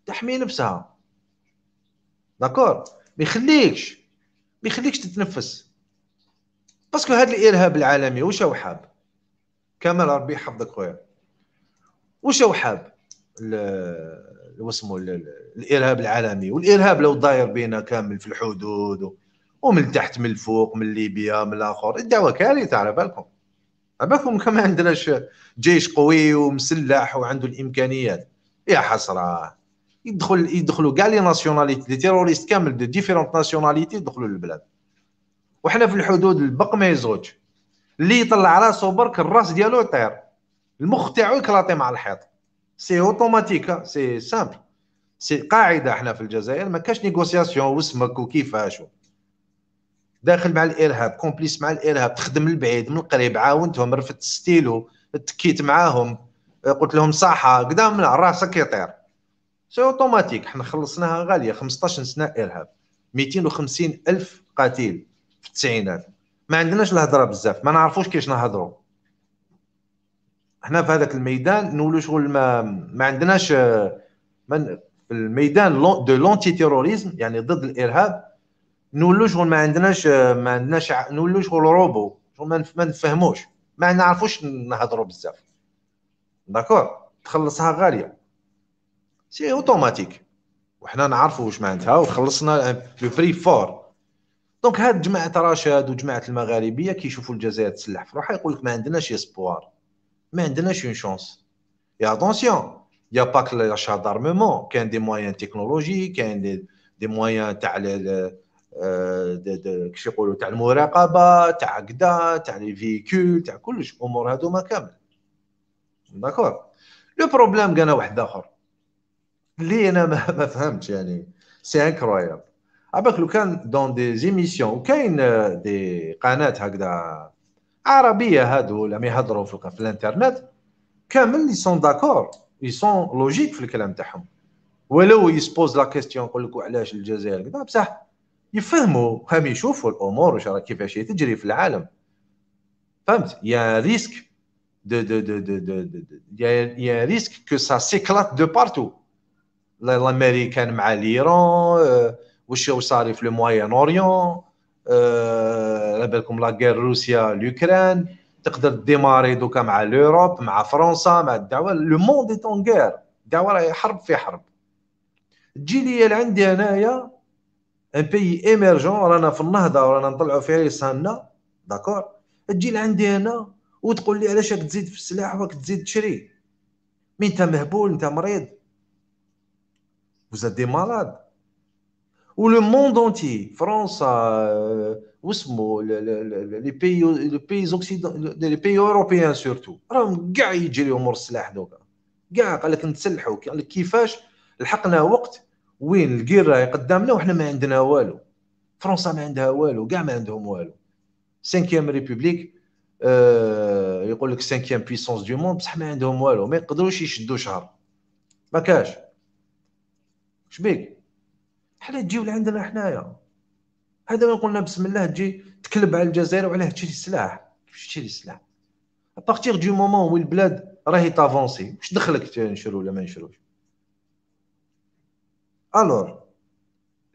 تحمي نفسها داكور ما يخليكش ما يخليكش تتنفس باسكو هذا الارهاب العالمي واش هو حاب كمال ربي يحفظك خويا واش هو حاب واسمو الارهاب العالمي والارهاب لو داير بينا كامل في الحدود ومن تحت من الفوق من ليبيا من الاخر الدعوه كارثه على بالكم بالكم كما عندناش جيش قوي ومسلح وعنده الامكانيات يا حسره يدخل يدخلوا كاع لي ناسيوناليتي لي تيروريست كامل دو ديفيرونت ناسيوناليتي يدخلوا للبلاد وحنا في الحدود البق ما يزوجش اللي يطلع راسو برك الراس ديالو يطير المخ تاعو يكلاطي مع الحيط سي اوتوماتيك سي سامبل سي قاعده حنا في الجزائر ما كاش نيغوسياسيون واسمك وكيفاش داخل مع الارهاب كومبليس مع الارهاب تخدم البعيد من القريب عاونتهم رفدت ستيلو تكيت معاهم قلت لهم صحه قدام من راسك يطير سي اوتوماتيك حنا خلصناها غاليه 15 سنه ارهاب 250 الف قتيل في التسعينات ما عندناش الهضره بزاف ما نعرفوش كيفاش نهضروا حنا في هذاك الميدان نولو شغل ما ما عندناش من الميدان دو لونتي تيروريزم يعني ضد الارهاب نولو شغل ما عندناش ما عندناش نولو شغل روبو شغل ما نفهموش ما نعرفوش نهضروا بزاف داكور تخلصها غاليه سي اوتوماتيك وحنا نعرفوا واش معناتها وخلصنا لو بري فور دونك هاد جماعه راشد وجماعه المغاربيه كيشوفوا الجزائر تسلح في روحها يقول لك ما عندناش اسبوار ما عندناش اون شونس يا اتونسيون يا باك لاشا دارمومون كاين دي موايان تكنولوجي كاين دي, دي تاع آه، كيش يقولوا تاع المراقبه تاع كدا تاع لي فيكول تاع كلش امور ما كامل داكور لو بروبليم كان واحد اخر اللي انا ما, ما فهمتش يعني سي انكرويابل عباك لو كان دون دي زيميسيون وكاين دي قناه هكذا عربيه هادو لما يهضروا في الانترنت كامل لي سون داكور لي سون لوجيك في الكلام تاعهم ولو يسبوز لا كيستيون يقول لك علاش الجزائر كذا بصح يفهموا هم يشوفوا الامور وش كيفاش تجري في العالم فهمت يا ريسك دو دو دو دو دو دو يا ريسك كو سا سيكلات دو بارتو الامريكان مع ليرون آه، وش صاري في لو موين اوريون على آه، بالكم لا غير روسيا لوكران تقدر ديماري دوكا مع لوروب مع فرنسا مع الدعوه لو موند ايت اون غير الدعوه راهي حرب في حرب تجي لي عندي هنايا ان بي ايمرجون رانا في النهضه ورانا نطلعوا في ريسانا داكور تجي لعندي هنا وتقول لي علاش راك تزيد في السلاح وراك تزيد تشري مي انت مهبول انت مريض vous دي و لو موند اونتي فرنسا واسمو لي بي لو بي اوكسيدون لي بي اوروبيان سورتو راهم كاع يجريو مور السلاح دوكا كاع قال لك نتسلحوا كيفاش لحقنا وقت وين الكير راهي قدامنا وحنا ما عندنا والو فرنسا ما عندها والو كاع ما عندهم والو سانكيام ريبوبليك آه يقول لك سانكيام بيسونس دو موند بصح ما عندهم والو ما يقدروش يشدوا شهر ما كاش شبيك حنا تجيو لعندنا حنايا هذا ما قلنا بسم الله تجي تكلب على الجزائر وعلاه تشري سلاح كيفاش تشري سلاح ابارتيغ دو مومون وين البلاد راهي تافونسي واش دخلك نشرو ولا ما نشروش الور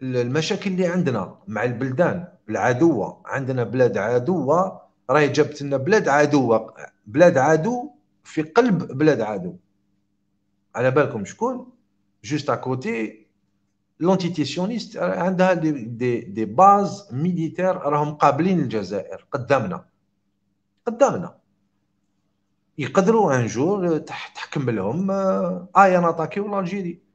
المشاكل اللي عندنا مع البلدان العدوه عندنا بلاد عدوه راهي جابت لنا بلاد عدوه بلاد عدو في قلب بلاد عدو على بالكم شكون جوست ا كوتي لونتيتي سيونيست عندها دي, دي, دي باز ميليتير راهم قابلين الجزائر قدامنا قدامنا يقدروا جور تحكم لهم ايا آه، آه، ولا الجيري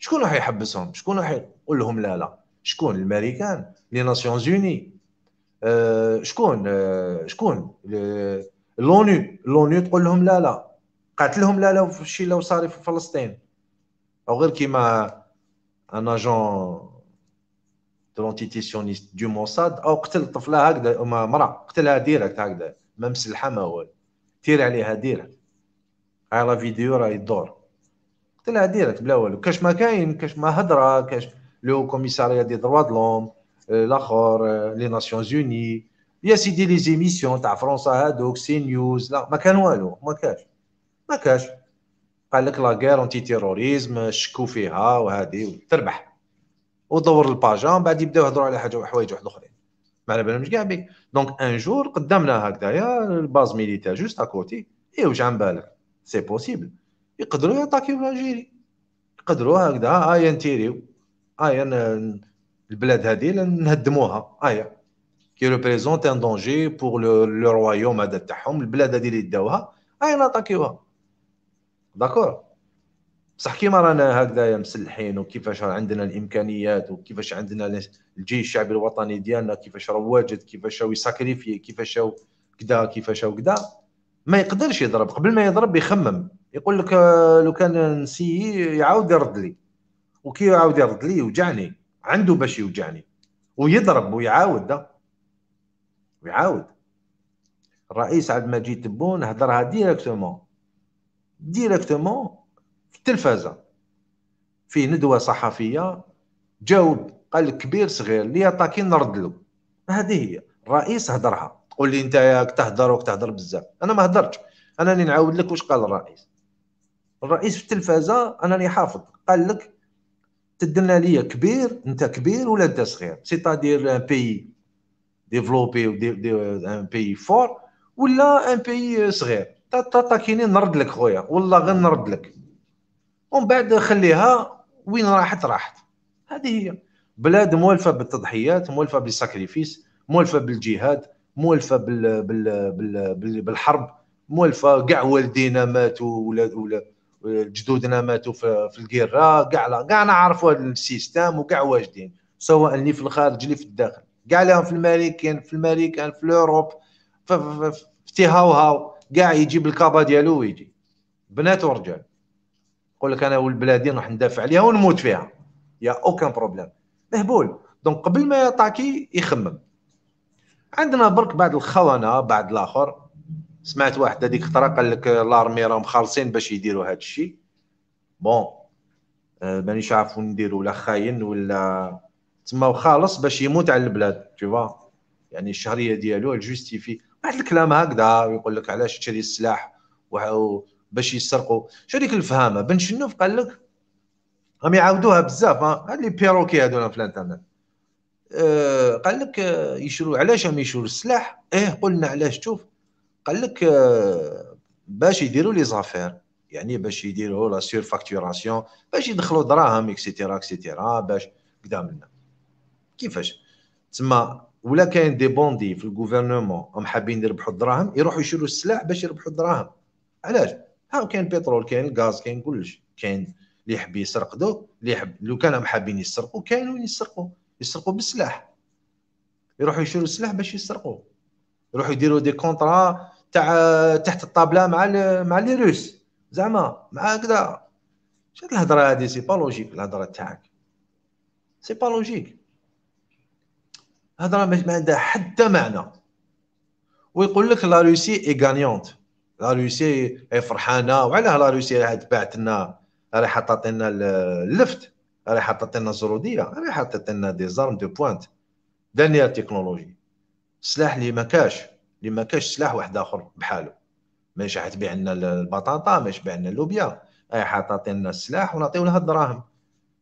شكون راح يحبسهم شكون راح يقول لهم لا لا شكون الامريكان لي ناسيونز اوني آه، شكون آه، شكون لونو لونو تقول لهم لا لا قاتلهم لا لا في الشيء لو صار في فلسطين او غير كيما ان اجون دو لونتيتي سيونيست دو موساد او قتل طفله هكذا مرا قتلها ديريكت هكذا ما مسلحه ما والو تير عليها ديريكت هاي لا فيديو راهي يدور لها ديريكت بلا والو كاش ما كاين كاش ما هضره كاش لو كوميساريا دي دروا دلوم الاخر آه، آه، لي ناسيون زوني يا سيدي لي زيميسيون تاع فرنسا هادوك سي نيوز لا ما كان والو ما كاش ما كاش قال لك لا غير اونتي تيروريزم شكو فيها وهذه تربح ودور الباجا من بعد يبداو يهضروا على حاجه حوايج واحد اخرين ما على بالهمش كاع بك دونك ان جور قدامنا هكذايا الباز ميليتير جوست اكوتي اي واش عم بالك سي بوسيبل يقدروا ياتاكيو الجيري يقدروا هكذا هايا آه، نتيريو هايا البلاد هذه نهدموها هايا كي ريبريزونت ان دونجي بور لو رويوم هذا تاعهم البلاد هذه اللي داوها هايا نطاكيوها داكور بصح كيما رانا يا مسلحين وكيفاش عندنا الامكانيات وكيفاش عندنا الجيش الشعبي الوطني ديالنا كيفاش راه واجد كيفاش راه يساكريفي كيفاش كدا كيفاش كدا ما يقدرش يضرب قبل ما يضرب يخمم يقول لك آه، لو كان نسي يعاود يرد لي وكي يعاود يرد لي يوجعني عنده باش يوجعني ويضرب ويعاود ده ويعاود الرئيس عبد المجيد تبون هضرها ديريكتومون ديريكتومون في التلفازه في ندوه صحفيه جاوب قال كبير صغير لي اتاكي نرد له هذه هي الرئيس هضرها تقول لي انت تهضر وتهضر بزاف انا ما هضرتش انا اللي نعاود لك واش قال الرئيس الرئيس في التلفازه راني حافظ قال لك تدلنا ليا كبير انت كبير ولا انت صغير سيتادير ان بي ديفلوبي ان بي فور ولا ان بي euh, صغير تاتاكيني نرد لك خويا والله غير نرد لك ومن بعد خليها وين راحت راحت هذه هي بلاد مولفه بالتضحيات مولفه بالساكريفيس مولفه بالجهاد مولفه بال... بال... بال... بالحرب مولفه كاع والدينا ماتوا ولا ولاد جدودنا ماتوا في الجيرة كاع كاع نعرفوا هذا السيستم وكاع واجدين سواء اللي في الخارج اللي في الداخل كاع لهم في الامريكان في الامريكان في الاوروب في هاو هاو كاع يجيب الكابا ديالو ويجي بنات ورجال يقول لك انا والبلادي راح ندافع عليها ونموت فيها يا اوكان بروبليم مهبول دونك قبل ما يطاكي يخمم عندنا برك بعض الخونه بعد الاخر سمعت واحد هذيك خطره قال لك لارمي راهم خالصين باش يديروا هذا الشيء بون آه، مانيش عارف وين ندير ولا خاين ولا تما خالص باش يموت على البلاد فوا يعني الشهريه ديالو جوستيفي واحد الكلام هكذا يقول لك علاش تشري السلاح باش يسرقوا شريك الفهامه بن شنوف قال لك راهم يعاودوها بزاف هاد لي بيروكي هادو في الانترنت آه، قال لك آه، يشرو علاش هم يشرو السلاح ايه قلنا علاش شوف قال لك آه، باش يديروا لي زافير يعني باش يديروا لا سير فاكتوراسيون باش يدخلوا دراهم اكسيتيرا اكسيتيرا باش كدا منا كيفاش تما ولا كاين دي بوندي في الغوفرنمون هم حابين يربحوا الدراهم يروحوا يشروا السلاح باش يربحوا الدراهم علاش ها كاين بترول كاين الغاز كاين كلش كاين اللي يحب يسرق دو اللي يحب لو كان هم حابين يسرقوا كاين وين يسرقوا يسرقوا بالسلاح يروحوا يشروا السلاح باش يسرقوه يروحوا يديروا دي كونترا تاع تحت الطابله مع مع لي روس زعما مع هكذا شاد الهضره هذه سي با لوجيك الهضره تاعك سي با لوجيك هضره ما عندها حتى معنى ويقول لك لا روسي اي غانيونت لا روسي اي فرحانه وعلاه لا روسي راهي تبعت لنا راهي حطت لنا اللفت راهي حطت لنا الزروديه راهي حطت لنا دي زارم دو بوانت دانيال تكنولوجي سلاح اللي ما كاش اللي ما كاش سلاح واحد اخر بحاله ماشي حتبيع لنا البطاطا ماشي بيع لنا اللوبيا اي حتعطي لنا السلاح ونعطيو لها الدراهم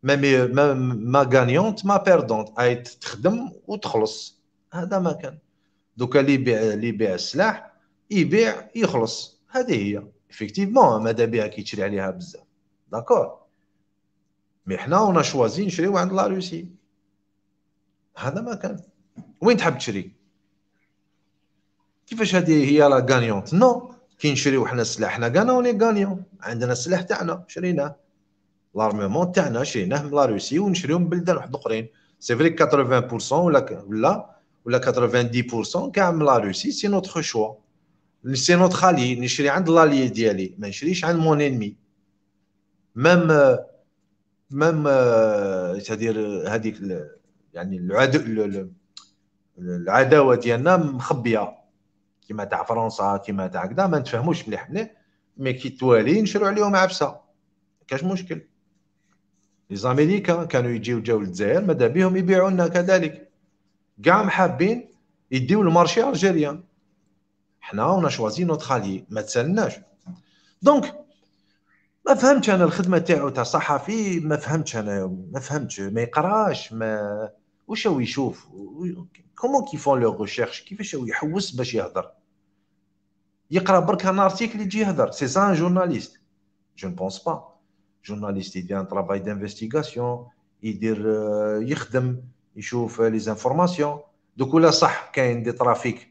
ما مي ما ما غانيونت ما بيردونت اي تخدم وتخلص هذا ما كان دوكا اللي يبيع اللي يبيع السلاح يبيع يخلص هذه هي افكتيفمون ماذا بها كيتشري عليها بزاف داكور مي حنا ونا شوازي نشريو عند لا روسي هذا ما كان وين تحب تشري كيفاش هذه هي لا غانيونت نو كي نشريو حنا السلاح حنا كانا اوني غانيون عندنا السلاح تاعنا شريناه لارمومون تاعنا شريناه من لا روسي ونشريو من بلدان واحد اخرين سي فري 80% ولا ولا ولا 90% كاع من لا روسي سي نوتخ شوا سي نوتخ الي نشري عند لالي ديالي ما نشريش عند مون انمي ميم ميم تادير هذيك يعني العدو العداوه ديالنا مخبيه كيما تاع فرنسا كيما تاع كذا ما نتفاهموش مليح مليح مي كي توالي نشرو عليهم عبسه كاش مشكل لي زاميريكا كانوا يجيو جاو للجزائر ماذا بهم يبيعوا لنا كذلك كاع حابين يديو المارشي الجيريان حنا ونا شوازي نوتخ ما تسالناش دونك ما فهمتش انا الخدمه تاعو تاع صحفي ما فهمتش انا ما فهمتش ما يقراش ما واش هو يشوف كومون كيفون لو ريشيرش كيفاش هو يحوس باش يهضر يقرا برك ان ارتيكل يجي يهضر سي سان ان جورناليست جو نبونس با جورناليست يدير ان ترافاي دانفستيغاسيون يدير يخدم يشوف لي زانفورماسيون دوك ولا صح كاين دي ترافيك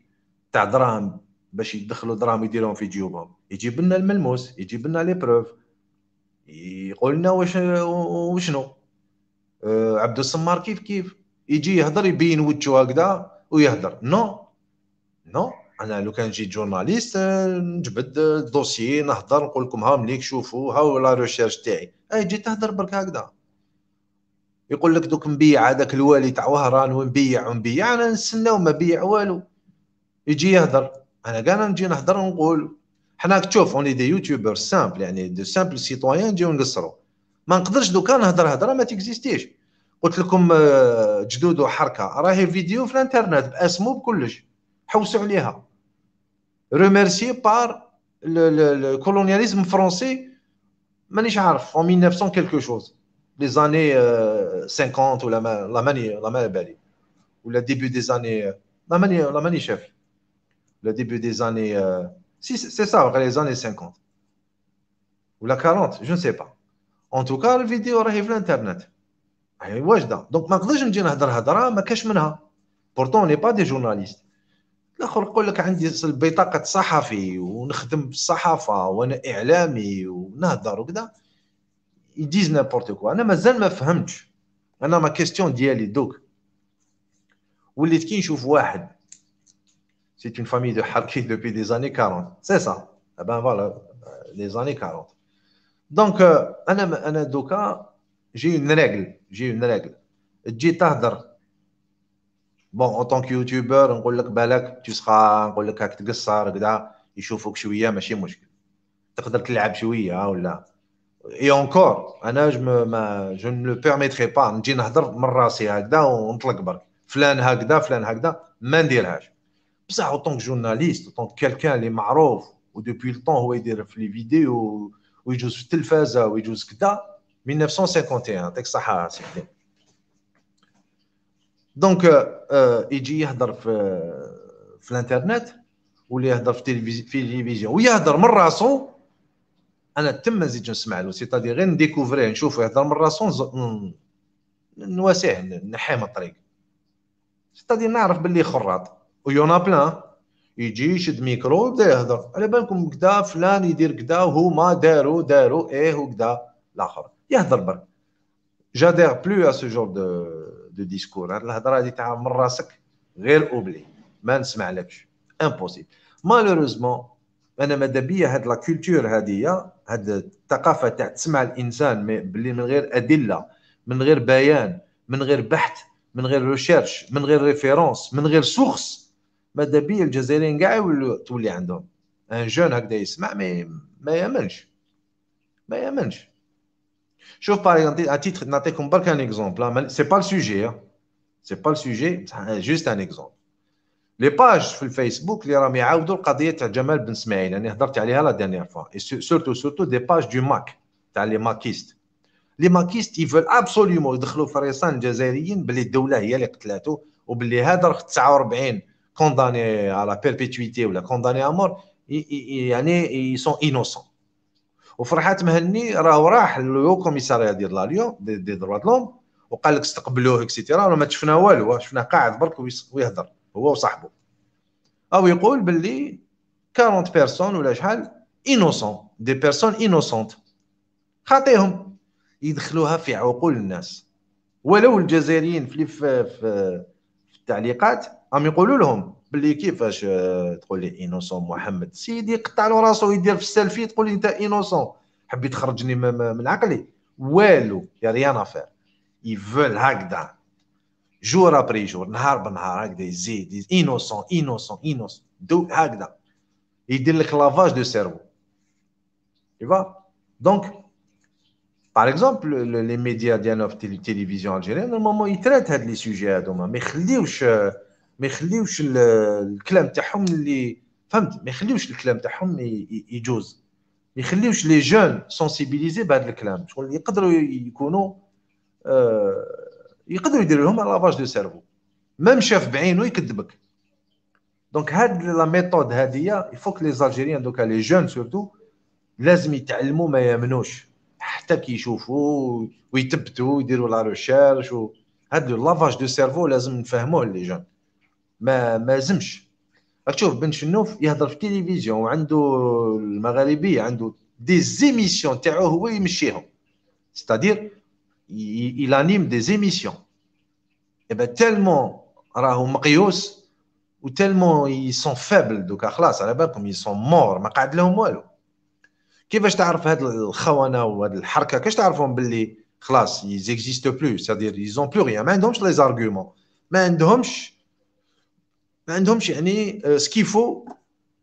تاع دراهم باش يدخلوا دراهم يديرهم في جيوبهم يجيب لنا الملموس يجيب لنا لي بروف يقول لنا واش وشنو آه، عبد السمار كيف كيف يجي يهضر يبين وجهه هكذا ويهضر نو no. نو no. انا لو كان جيت جورناليست آه، نجبد الدوسي نهضر نقول لكم ها مليك شوفوا ها لا ريشيرش تاعي اي جيت تهضر برك هكذا يقول لك دوك نبيع هذاك الوالي تاع وهران ونبيع ونبيع انا نستنى ما بيع والو يجي يهضر انا كاع نجي نهضر ونقول حنا تشوف اوني دي يوتيوبر سامبل يعني دو سامبل سيتويان نجيو نقصرو ما نقدرش دوكا نهضر هضره ما تيكزيستيش قلت لكم آه، جدود وحركه راهي فيديو في الانترنت باسمو بكلش حوسوا عليها remercié par le, colonialisme français, en 1900 quelque chose, les années 50 euh, ou la Mani, la ou le début des années, euh, la manie, la chef, le début des années, euh, c'est ça, les années 50 ou la 40, je ne sais pas. En tout cas, la vidéo arrive l'internet. Donc, je ne sais pas Pourtant, on n'est pas des journalistes. الاخر يقول لك عندي بطاقه صحفي ونخدم في الصحافه وانا اعلامي ونهضر وكذا يديز نابورت كوا انا مازال ما فهمتش انا ما كيستيون ديالي دوك وليت كي نشوف واحد سي اون فامي دو حركي دوبي دي زاني 40 سي سا بان فوالا لي زاني 40 دونك انا انا دوكا جي اون راجل جي اون راجل تجي تهضر بون اون طونك يوتيوبر نقول لك بالك سخا نقول لك هاك تقصر كدا يشوفوك شويه ماشي مشكل تقدر تلعب شويه ولا اي اونكور انا جو ما جو لو بيرميتري با نجي نهضر من راسي هكذا ونطلق برك فلان هكذا فلان هكذا ما نديرهاش بصح اون جورناليست اون كالكان اللي معروف ودوبوي لطون طون هو يدير في لي فيديو ويجوز في التلفازه ويجوز كذا 1951 يعطيك الصحه سيدي دونك يجي يهضر في في الانترنت ولا يهضر في التلفزيون ويهضر من راسو انا تما نزيد نسمع له سيتادير غير نديكوفريه نشوفه يهضر من راسو نواسيه نحيه من الطريق سيتادير نعرف باللي خراط ويونا بلان يجي يشد ميكرو ويبدا يهضر على بالكم كدا فلان يدير كدا وهما داروا داروا ايه وكدا الاخر يهضر برك جادير بلو ا سو جور دو دو ديسكور هاد الهضره هادي تاع من راسك غير اوبلي ما نسمع لكش امبوسيبل مالوروزمون انا ماذا بيا هاد لا كولتور هادي هاد الثقافه تاع تسمع الانسان بلي من غير ادله من غير بيان من غير بحث من غير ريشيرش من غير ريفيرونس من غير سورس ماذا بيا الجزائريين كاع يولوا تولي عندهم ان جون هكذا يسمع ما يامنش ما يامنش Je vous parle à titre, je un exemple. Hein. Ce n'est pas le sujet. Hein. Ce n'est pas le sujet, hein, juste un exemple. Les pages sur Facebook, les rami aoudou de Jamal Ben Smaïl, hein, la dernière fois. Et surtout, surtout des pages du MAC, les maquistes. Les maquistes, ils veulent absolument يدخلوا في ريسان الجزائريين باللي الدوله هي اللي قتلاته وباللي les 49 condamné à la perpétuité ou la condamné à mort, ils, ils, ils sont innocents. وفرحات مهني راهو راح لو كوميساريا ديال لا ليون دي, دي دروا لوم وقال لك استقبلوه اكسيتيرا ما شفنا والو شفناه قاعد برك ويهضر هو وصاحبه او يقول باللي 40 بيرسون ولا شحال انوسون دي بيرسون انوسونت خاطيهم يدخلوها في عقول الناس ولو الجزائريين في في, في التعليقات عم يقولوا لهم بلي كيفاش آه، تقول لي انوسون محمد سيدي يقطع له راسه ويدير في السيلفي تقول لي انت انوسون حبيت تخرجني من عقلي والو يا ريان افير يفول هكذا جور ابري جور نهار بنهار هكذا يزيد انوسون انوسون انوسون دو هكذا يدير لك لافاج دو سيرفو ايوا دونك باغ اكزومبل لي ميديا ديالنا في التلفزيون الجيريان نورمالمون يترات هاد لي سوجي هادوما ما يخليوش آه، ما يخليوش الكلام تاعهم اللي فهمت ما يخليوش الكلام تاعهم يجوز ما يخليوش لي جون سونسيبيليزي بهذا الكلام شغل يقدروا يكونوا آه يقدروا يديروا لهم لافاج دو سيرفو مام شاف بعينه يكذبك دونك هاد لا ميثود هادية يفوك لي زالجيريان دوكا لي جون سورتو لازم يتعلموا ما يامنوش حتى كي يشوفوا ويثبتوا ويديروا لا ريشيرش هاد لافاج دو سيرفو لازم نفهموه لي جون ما ما لزمش راك تشوف بن شنوف يهضر في التلفزيون وعنده المغاربيه عنده دي زيميسيون تاعو هو يمشيهم ستادير يلانيم دي زيميسيون ايبا تالمون راهو مقيوس و وتالمون يسون فابل دوكا خلاص على بالكم يسون مور ما قعد لهم والو كيفاش تعرف هاد الخونه وهاد الحركه كاش تعرفهم باللي خلاص يزيكزيستو بلو سادير يزون بلو ريان ما عندهمش لي زارغومون ما عندهمش ما عندهمش يعني آه، سكيفو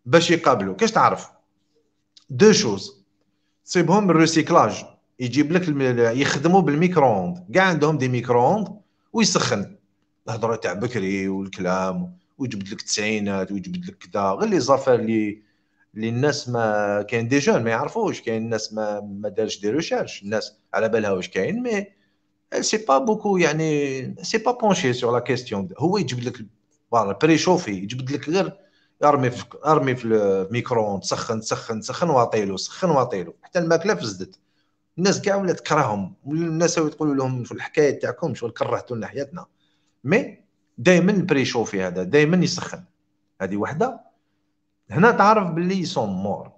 باش يقابلوا كاش تعرف دو شوز تصيبهم الريسيكلاج يجيب لك يخدموا بالميكرووند كاع عندهم دي ميكرووند ويسخن الهضره تاع بكري والكلام ويجبد لك التسعينات ويجبد لك كذا غير لي زافير لي اللي الناس ما كاين دي جون ما يعرفوش كاين الناس ما ما دارش دي ريشيرش الناس على بالها واش كاين مي سي با بوكو يعني سي با بونشي سور لا كيستيون هو يجيب لك فوالا بري شوفي يجبد لك غير ارمي في ارمي في الميكرون سخن سخن سخن واطيلو سخن واطيلو حتى الماكله فزدت الناس كاع ولات تكرههم الناس تقول لهم في الحكايه تاعكم شغل كرهتوا لنا حياتنا مي دائما البري شوفي هذا دائما يسخن هذه وحده هنا تعرف باللي سون مور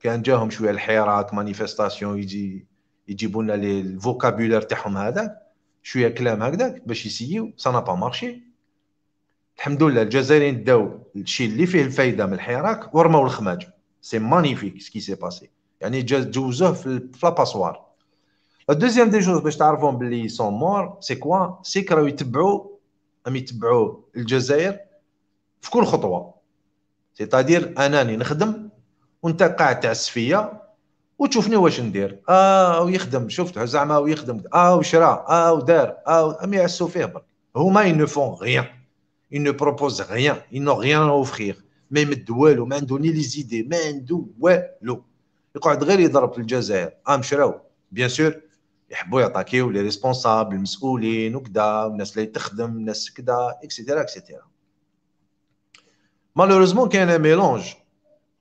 كان جاهم شويه الحيرات مانيفيستاسيون يجي يجيبوا لنا الفوكابولير تاعهم هذاك شويه كلام هكذا باش يسيو سانا با مارشي الحمد لله الجزائريين داو الشيء اللي فيه الفايده من الحراك ورموا الخماج سي مانيفيك سكي سي باسي يعني جوزوه في لاباسوار لا دوزيام دي جوز باش تعرفهم بلي سون مور سي كوا سي كراو يتبعوا ام يتبعوا الجزائر في كل خطوه سي تادير اناني نخدم وانت قاعد تعس فيا وتشوفني واش ندير اه ويخدم شفت زعما ويخدم اه وشرا اه ودار اه ام يعسوا فيه برك هما ينفون غيان ils ne proposent rien, ils n'ont rien à offrir ما يمد والو ما عنده ني لي زيدي ما عنده والو يقعد غير يضرب في الجزائر اه مشراو بيان سور يحبوا يعطاكيو لي ريسبونسابل المسؤولين وكدا الناس اللي تخدم الناس كدا اكسيتيرا اكسيتيرا مالوريزمون كاين ميلونج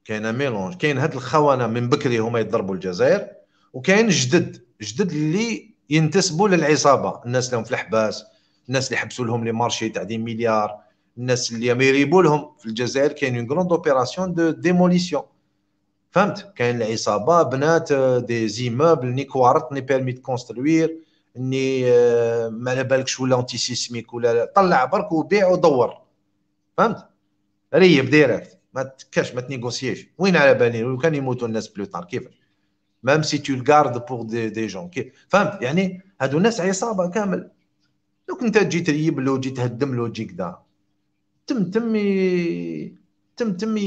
كاين ميلونج كاين هاد الخونه من بكري هما يضربوا الجزائر وكاين جدد جدد اللي ينتسبوا للعصابه الناس اللي هم في الحباس الناس اللي حبسوا لهم لي مارشي تاع دي مليار الناس اللي يريبوا لهم في الجزائر كاين اون غروند اوبيراسيون دو ديموليسيون فهمت كاين العصابه بنات آه، دي زيموبل ني كوارت ني بيرمي دو كونستروير ني آه، ما على بالكش ولا انتي سيسميك ولا طلع برك وبيع ودور فهمت ريب ديريكت ما تكاش ما تنيغوسييش وين على بالي لو كان يموتوا الناس بلو طار كيف ميم سي تو الكارد بور دي, دي جون كيف فهمت يعني هادو الناس عصابه كامل لو كنت تجي تريب لو جيت تهدم لو جيك كذا تم تم تم تم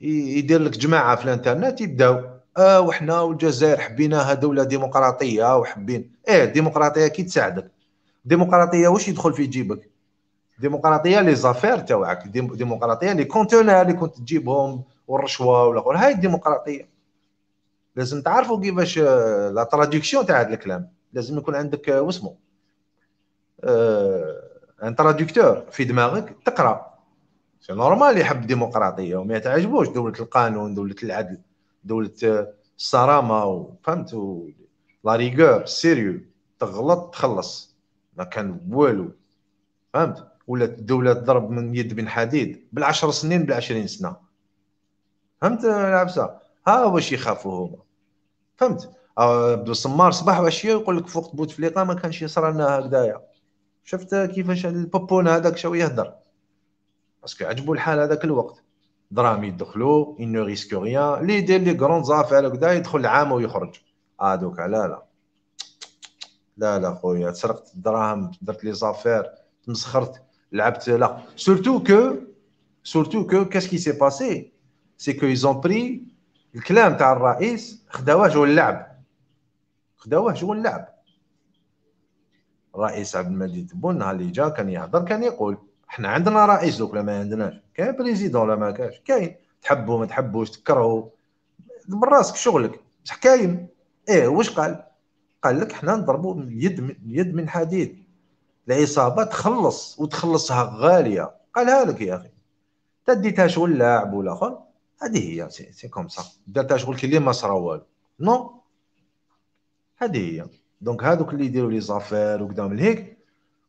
يدير لك جماعه في الانترنت يبداو اه وحنا والجزائر حبيناها دوله ديمقراطيه وحبين ايه الديمقراطيه كي تساعدك ديمقراطيه واش يدخل في جيبك ديمقراطيه لي زافير تاعك ديمقراطيه لي كونتونير اللي كنت تجيبهم والرشوه والاخر هاي الديمقراطيه لازم تعرفوا كيفاش آه، لا تراديكسيون تاع هذا الكلام لازم يكون عندك آه، واسمه آه، ان تراديكتور في دماغك تقرا سي نورمال يحب ديمقراطيه وما تعجبوش دوله القانون دوله العدل دوله الصرامه آه، فهمت لا ريغور سيريو تغلط تخلص ما كان والو فهمت ولا الدوله تضرب من يد بن حديد بالعشر سنين بالعشرين سنه فهمت العبسه ها واش يخافوا هما فهمت آه، عبد الصمار صباح وعشيه يقول لك فوق بوتفليقه ما كانش يصرى لنا هكذايا شفت كيفاش البوبون هذاك شو يهدر باسكو عجبو الحال هذاك الوقت دراهم يدخلو انو ريسكو ريان لي يدير لي كرون زافير وكدا يدخل عام ويخرج اه لا لا لا لا خويا سرقت الدراهم درت لي زافير تمسخرت لعبت لا سورتو كو سورتو كو كاش كي سي باسي سي كو ايزون بري الكلام تاع الرئيس خداوه جو اللعب خداوه جو اللعب الرئيس عبد المجيد تبون نهار اللي جا كان يهضر كان يقول حنا عندنا رئيس دوك لا ما عندناش كاين بريزيدون لا ما كاش كاين تحبوا ما تحبوش تكرهوا دبر راسك شغلك بصح كاين ايه واش قال قال لك حنا نضربوا يد يد من حديد العصابه تخلص وتخلصها غاليه قالها لك يا اخي تديتها شغل لاعب ولا اخر هذه هي سي كوم سا درتها شغل كي ما صرا والو نو هذه هي دونك هادوك اللي يديروا لي زافير وكذا من هيك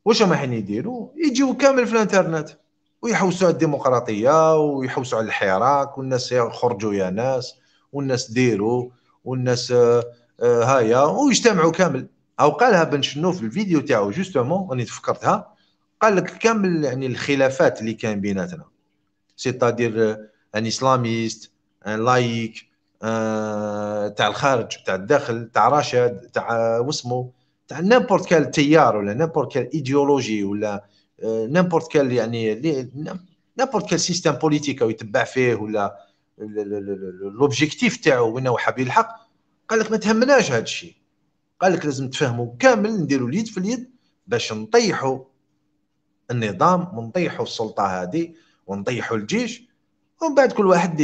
واش هما حين يديروا يجيو كامل في الانترنت ويحوسوا على الديمقراطيه ويحوسوا على الحراك والناس يخرجوا يا ناس والناس ديروا والناس آه، آه، هايا ويجتمعوا كامل او قالها بن شنو في الفيديو تاعو جوستومون راني تفكرتها قال لك كامل يعني الخلافات اللي كاين بيناتنا سيتادير ان اسلاميست ان لايك آه، تاع الخارج تاع الداخل تاع راشد تاع واسمو تاع نيمبورت كال تيار ولا نيمبورت كال ايديولوجي ولا آه، نيمبورت كال يعني نيمبورت كال سيستم بوليتيك او يتبع فيه ولا لوبجيكتيف تاعو وين هو حاب يلحق قال لك ما تهمناش هذا الشيء قال لك لازم تفهموا كامل نديروا اليد في اليد باش نطيحوا النظام ونطيحوا السلطه هذه ونطيحوا الجيش ومن بعد كل واحد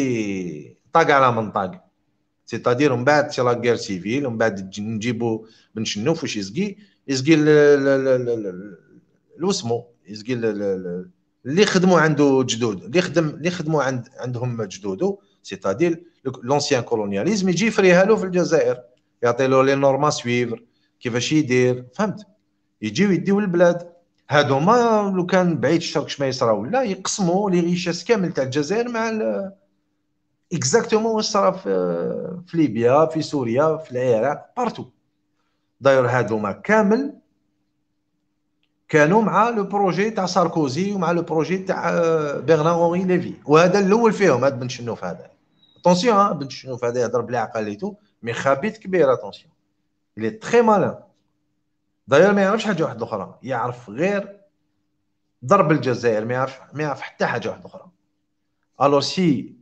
طاق على منطاق سيتادير من بعد سي لا غير سيفيل ومن بعد نجيبو بن فوش يزقي يزقي الوسمو يزقي اللي خدموا عنده جدود اللي خدم اللي خدموا عند عندهم جدوده سيتادير لونسيان كولونياليزم يجي يفريها له في الجزائر يعطي له لي نورما سويفر كيفاش يدير فهمت يجيو يديو البلاد هادو ما لو كان بعيد الشرق شما يصرا ولا يقسموا لي ريشاس كامل تاع الجزائر مع اكزاكتومون واش صرا في ليبيا في سوريا في العراق بارتو داير هادوما كامل كانوا مع لو بروجي تاع ساركوزي ومع لو بروجي تاع بيرنار اونري ليفي وهذا الاول فيهم هاد بن شنوف هذا اتونسيون آه، بن شنوف هذا يهضر بلا عقليته مي خبيث كبير اتونسيون لي تخي مالان داير ما يعرفش حاجه واحده اخرى يعرف غير ضرب الجزائر ما يعرف ما يعرف حتى حاجه واحده اخرى الو سي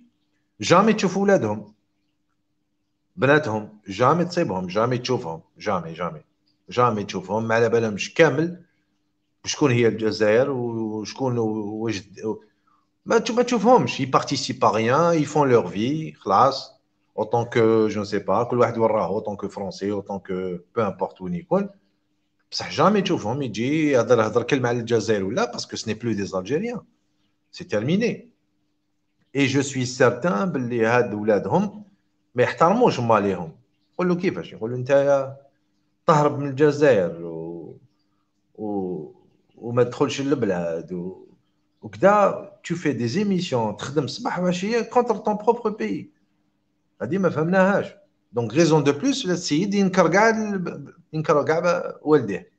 جامي تشوف اولادهم بناتهم جامي تصيبهم جامي تشوفهم جامي جامي جامي تشوفهم ما على بالهمش كامل شكون هي الجزائر وشكون وجد ما تشوفهمش يبارتيسيبا ريان يفون لور في خلاص اوتون كو جو سي با كل واحد وراه اوتون كو فرونسي اوتون كو بو امبورت وين يكون بصح جامي تشوفهم يجي يهضر هضر كلمه على الجزائر ولا باسكو سني بلو دي الجيريان سي تيرميني اي جو سوي سارتان باللي هاد ولادهم ما يحترموش ماليهم يقول له كيفاش يقول له انت تهرب من الجزائر و... و... وما تدخلش للبلاد و... وكذا تو في دي زيميسيون تخدم صباح وعشيه كونتر طون بروبر بي هذه ما فهمناهاش دونك غيزون دو بلوس السيد ينكر كاع ينكر كاع والديه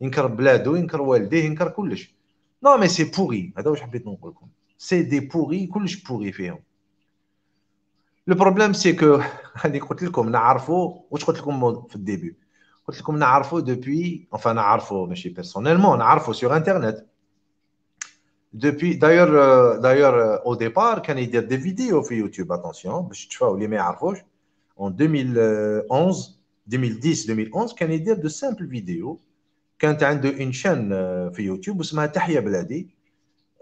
ينكر بلادو ينكر والديه ينكر كلش نو مي سي بوغي هذا واش حبيت نقول لكم c'est des pourris, que les pourris Le problème, c'est que, comme que avons comme au début, comme nous appris depuis, enfin, nous appris mais je suis personnellement, nous sur Internet. Depuis, d'ailleurs, euh، d'ailleurs euh، au départ, quand il y a des vidéos sur YouTube, attention, je suis pas au limite, en 2011, 2010-2011, quand il y a de simples vidéos, quand il y a une chaîne sur euh، YouTube, où c'est Tahia Bladi,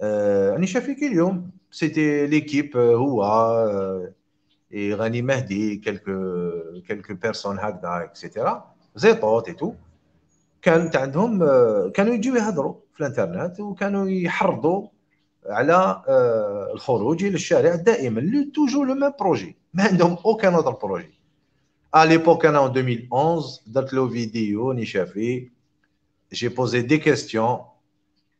انا euh, شافيك c'était l'équipe, ليكيب euh, هو euh, et Rani quelques, quelques personnes, Hagda, etc. et tout. Ils عندهم كانوا يجيو يهضروا في الانترنت وكانوا يحرضوا على الخروج الى tout دائما le توجو لو ميم بروجي ما عندهم اوكان اوتر بروجي À l'époque, en 2011 dans le vidéo, ni j'ai posé des questions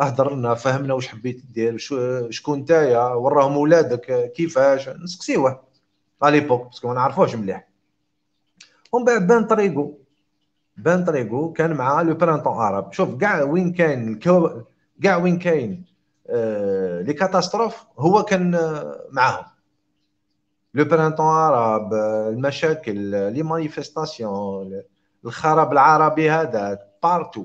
اهدر لنا فهمنا واش حبيت دير شكون نتايا وراهم ولادك كيفاش نسقسيوه ليبوك باسكو ما نعرفوهش مليح ومن بعد بان طريقو بان طريقو كان مع لو برانتون عرب شوف كاع وين كاين الكو... وين كاين آه، لي كاتاستروف هو كان آه، معاهم لو برانتون عرب آه، المشاكل لي مانيفيستاسيون الخراب العربي هذا بارتو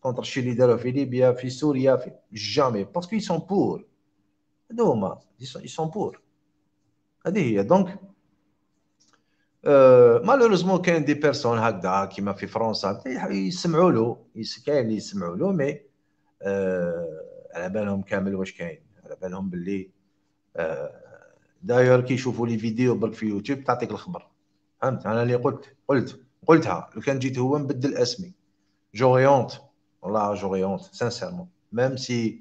كونتر الشيء اللي داروه في ليبيا في سوريا في جامي باسكو اي سون بور هادو هما اي سون بور هذه هي دونك مالوريزمون كاين دي بيرسون هكذا كيما في فرنسا يسمعوا له كاين اللي يسمعوا له مي على بالهم كامل واش كاين على بالهم باللي داير كي يشوفوا لي فيديو برك في يوتيوب تعطيك الخبر فهمت انا اللي قلت قلت قلتها لو كان جيت هو نبدل اسمي جوريونت والله j'aurais honte sincèrement سي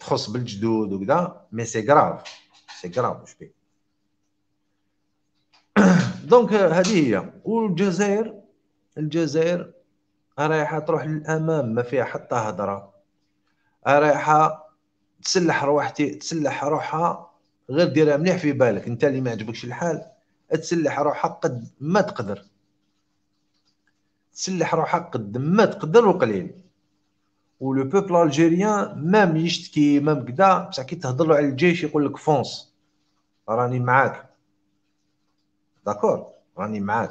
تخص بالجدود وكذا مي سي غراف سي غراف واش بيه دونك هذه هي والجزائر الجزائر رايحه تروح للامام ما فيها حتى هضره رايحه تسلح روحتي تسلح روحها غير ديرها مليح في بالك انت اللي ما عجبكش الحال تسلح روحها قد ما تقدر تسلح روحك قد ما تقدر وقليل ولو بوبل الجيريان مام يشتكي مام كدا بصح كي تهضر له على الجيش يقول لك فونس راني معاك داكور راني معاك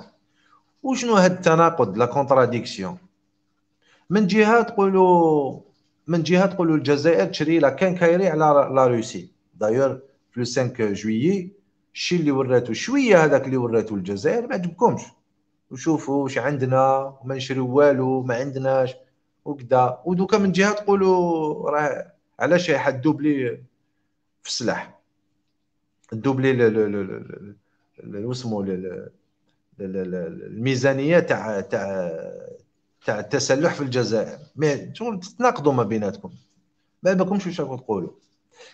وشنو هاد التناقض لا كونتراديكسيون من جهه تقولوا من جهه تقولوا الجزائر تشري لا كانكايري على لا روسي دايور في 5 جويي الشيء اللي وراتو شويه هذاك اللي وراتو الجزائر ما عجبكمش وشوفوا واش عندنا وما نشريو والو ما عندناش وكذا ودوكا من جهه تقولوا راه علاش حدوبلي في السلاح دوبلي الدوبلي وسمو الميزانيه تاع تاع تاع التسلح في الجزائر مي شغل تتناقضوا ما بيناتكم ما بالكمش واش راكم تقولوا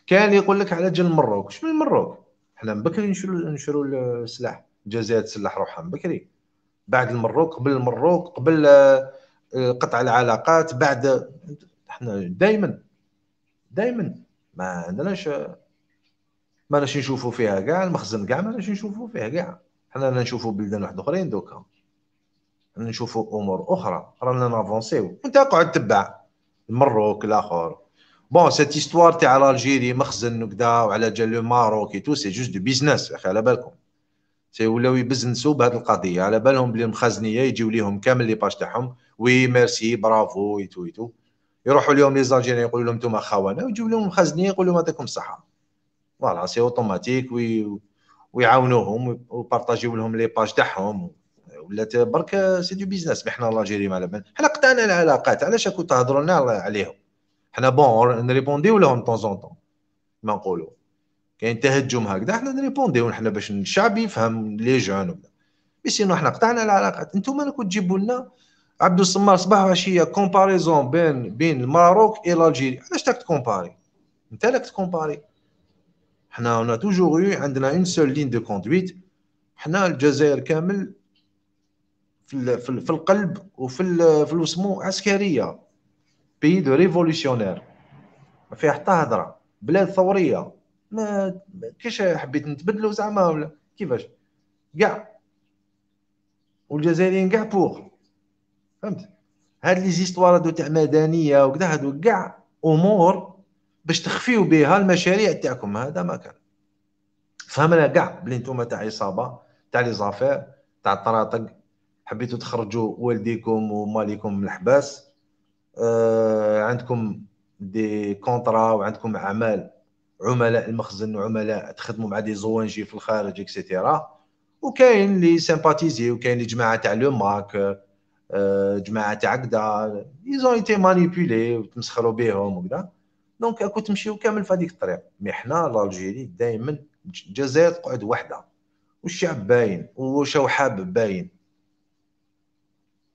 كان يقول لك على جل المروك شنو المروك حنا من بكري نشرو نشرو السلاح الجزائر تسلح روحها من بكري بعد المروك قبل المروك قبل آه، قطع العلاقات بعد احنا دائما دائما ما عندناش ما ناش نشوفوا فيها كاع المخزن كاع ما ناش نشوفوا فيها كاع حنا نشوفوا بلدان واحد اخرين دوكا نشوفوا امور اخرى رانا نافونسيو وانت قعد تبع المروك الاخر بون سيت هيستوار تاع الجيري مخزن وكذا وعلى جال لو ماروك تو سي جوست دو بيزنس اخي على بالكم ولاو يبزنسوا بهاد القضيه على بالهم بلي المخازنيه يجيو ليهم كامل لي باج تاعهم وي ميرسي برافو ايتو ايتو يروحوا لهم لي زالجيريان يقولوا لهم نتوما خوانا ويجيو لهم المخازنيه يقولوا لهم يعطيكم الصحه فوالا سي اوتوماتيك وي ويعاونوهم ويبارطاجيو لهم لي باج تاعهم ولات برك سي دو بيزنس بحنا حنا لاجيري مالا حنا قطعنا العلاقات علاش كنتو تهضروا لنا عليهم حنا بون نريبونديو لهم طون زون طون ما نقولوا كاين يعني تهجم هكذا حنا نريبونديو حنا باش الشعب يفهم لي جون مي سينو حنا قطعنا العلاقات انتم راكم تجيبوا لنا عبد الصمار صباح وعشيه كومباريزون بين بين الماروك اي لالجيري علاش تاك تكومباري انت راك تكومباري حنا اون توجور يو عندنا اون سول لين دو كوندويت حنا الجزائر كامل في في القلب وفي في الوسمو عسكريه بي دو ريفولوسيونير ما فيها حتى هضره بلاد ثوريه ما كاش حبيت نتبدلوا زعما ولا كيفاش كاع والجزائريين كاع بوغ فهمت هاد لي زيستوار هادو تاع مدنيه وكذا هادو كاع امور باش تخفيو بها المشاريع تاعكم هذا ما كان فهمنا كاع بلي نتوما تاع عصابه تاع لي زافير تاع الطراطق حبيتو تخرجوا والديكم وماليكم من الحباس آه عندكم دي كونترا وعندكم اعمال عملاء المخزن وعملاء تخدموا مع دي زوانجي في الخارج اكسيتيرا وكاين لي سيمباتيزي وكاين جماعه تاع لو ماك آه، جماعه تاع كدا ايزون ايتي مانيبيلي وتمسخروا بهم وكذا دونك اكو تمشيو كامل في هذيك الطريق مي حنا لالجيري دائما الجزائر تقعد وحده والشعب باين وشو حابب باين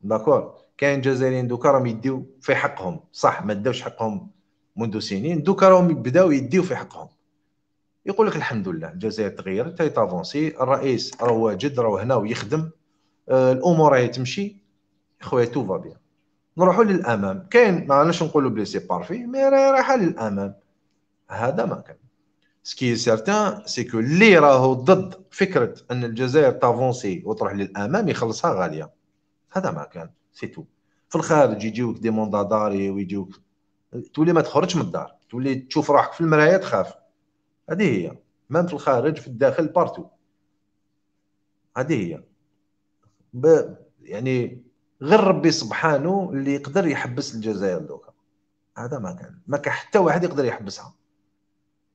داكور كاين جزائريين دوكا راهم يديو في حقهم صح ما داوش حقهم منذ سنين دوكا راهم بداو يديو في حقهم يقول لك الحمد لله الجزائر تغيرت هي تافونسي الرئيس راه واجد راه هنا ويخدم آه، الامور راهي تمشي خويا تو بيان نروحوا للامام كاين ما علاش نقولوا بلي سي بارفي مي راهي رايحه للامام هذا ما كان سكي سيرتان سي كو لي راهو ضد فكره ان الجزائر تافونسي وتروح للامام يخلصها غاليه هذا ما كان سي تو في الخارج يجيوك دي مونداداري ويجيوك تولي ما تخرجش من الدار تولي تشوف روحك في المرايه تخاف هذه هي مام في الخارج في الداخل بارتو هذه هي ب... يعني غير ربي سبحانه اللي يقدر يحبس الجزائر دوكا هذا ما كان ما كان حتى واحد يقدر يحبسها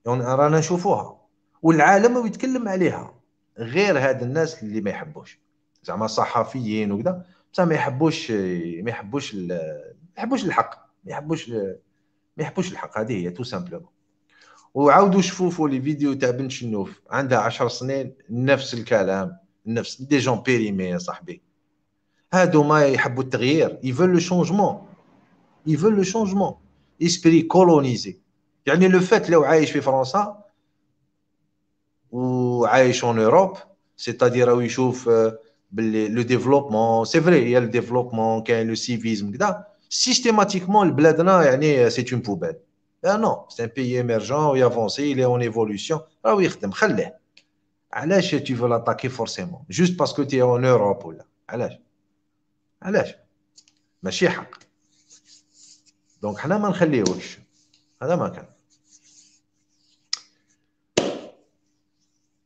يعني رانا نشوفوها والعالم يتكلم عليها غير هاد الناس اللي ما يحبوش زعما صحفيين وكذا بصح ما يحبوش ما يحبوش ما يحبوش الحق ما يحبوش ما يحبوش الحق هذه هي تو سامبلومون وعاودوا شوفوا لي فيديو تاع بنت شنوف عندها 10 سنين نفس الكلام نفس دي جون بيريمي يا صاحبي هادو ما يحبوا التغيير يفول لو شونجمون يفول لو شونجمون اسبري كولونيزي يعني لو فات لو عايش في فرنسا وعايش اون اوروب سيتادير راهو يشوف باللي لو ديفلوبمون سي فري هي الديفلوبمون كاين لو سيفيزم كذا systématiquement, le Bledna, c'est une poubelle. Ah non, c'est un pays émergent il avancé, il est en évolution. Ah oui, Allez, tu veux l'attaquer forcément, juste parce que tu es en Europe. Allez. Allez. ماشي حق دونك حنا ما نخليهوش هذا ما كان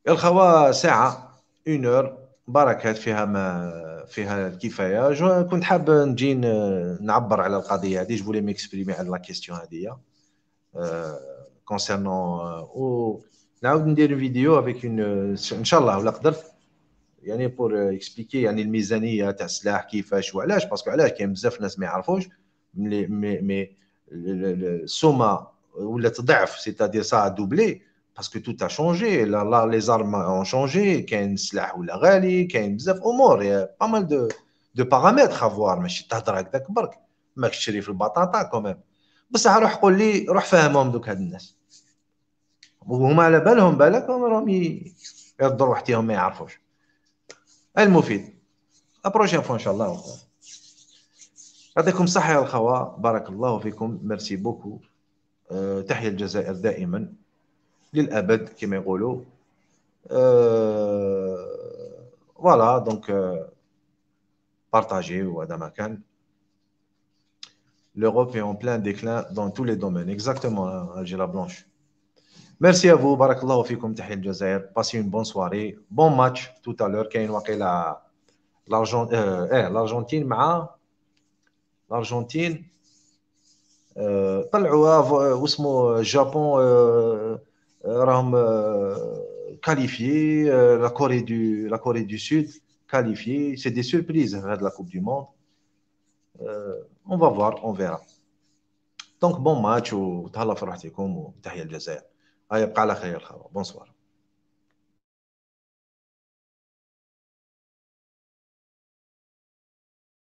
الخوا ساعه une heure بركات فيها ما فيها الكفايه جو كنت حاب نجي نعبر على القضيه هذه جو فولي ميكسبريمي على لا كيستيون هذه كونسيرنون آه، او آه، نعاود ندير فيديو افيك ان شاء الله ولا قدرت يعني بور اكسبيكي يعني الميزانيه تاع السلاح كيفاش وعلاش باسكو علاش كاين بزاف ناس ما يعرفوش مي مي السومه ولات ضعف سيتادير سا دوبلي باسكو تو tout شونجي لا لا لي زارم اون شونجي كاين سلاح ولا غالي كاين بزاف امور يا با مال دو دو بارامتر افوار ماشي تهضر هكذاك برك ماكش تشري في البطاطا كوميم بصح روح قول لي روح فهمهم دوك هاد الناس وهما على بالهم بالك راهم يضروا حتيهم ما يعرفوش المفيد ابروشين فوا ان شاء الله يعطيكم الصحه يا الخوا بارك الله فيكم ميرسي بوكو أه تحيا الجزائر دائما Voilà, donc يقولوا فوالا دونك partagé ou Adamakan. L'Europe est en plein déclin dans tous les domaines. Exactement, Algérie Blanche. Merci à vous. Barakallahu fikum tahil Jazair. Passez une bonne soirée. Bon match tout à l'heure. Kain waqila euh, eh, l'Argentine l'Argentine Ousmo, euh، Japon euh, Ram euh, euh, la Corée du, la Corée du Sud qualifié. C'est des surprises hein, de la Coupe du Monde. on va voir, on verra. Donc bon match au في راحتكم وتحية الجزائر. هيا بقى على خير Bonsoir.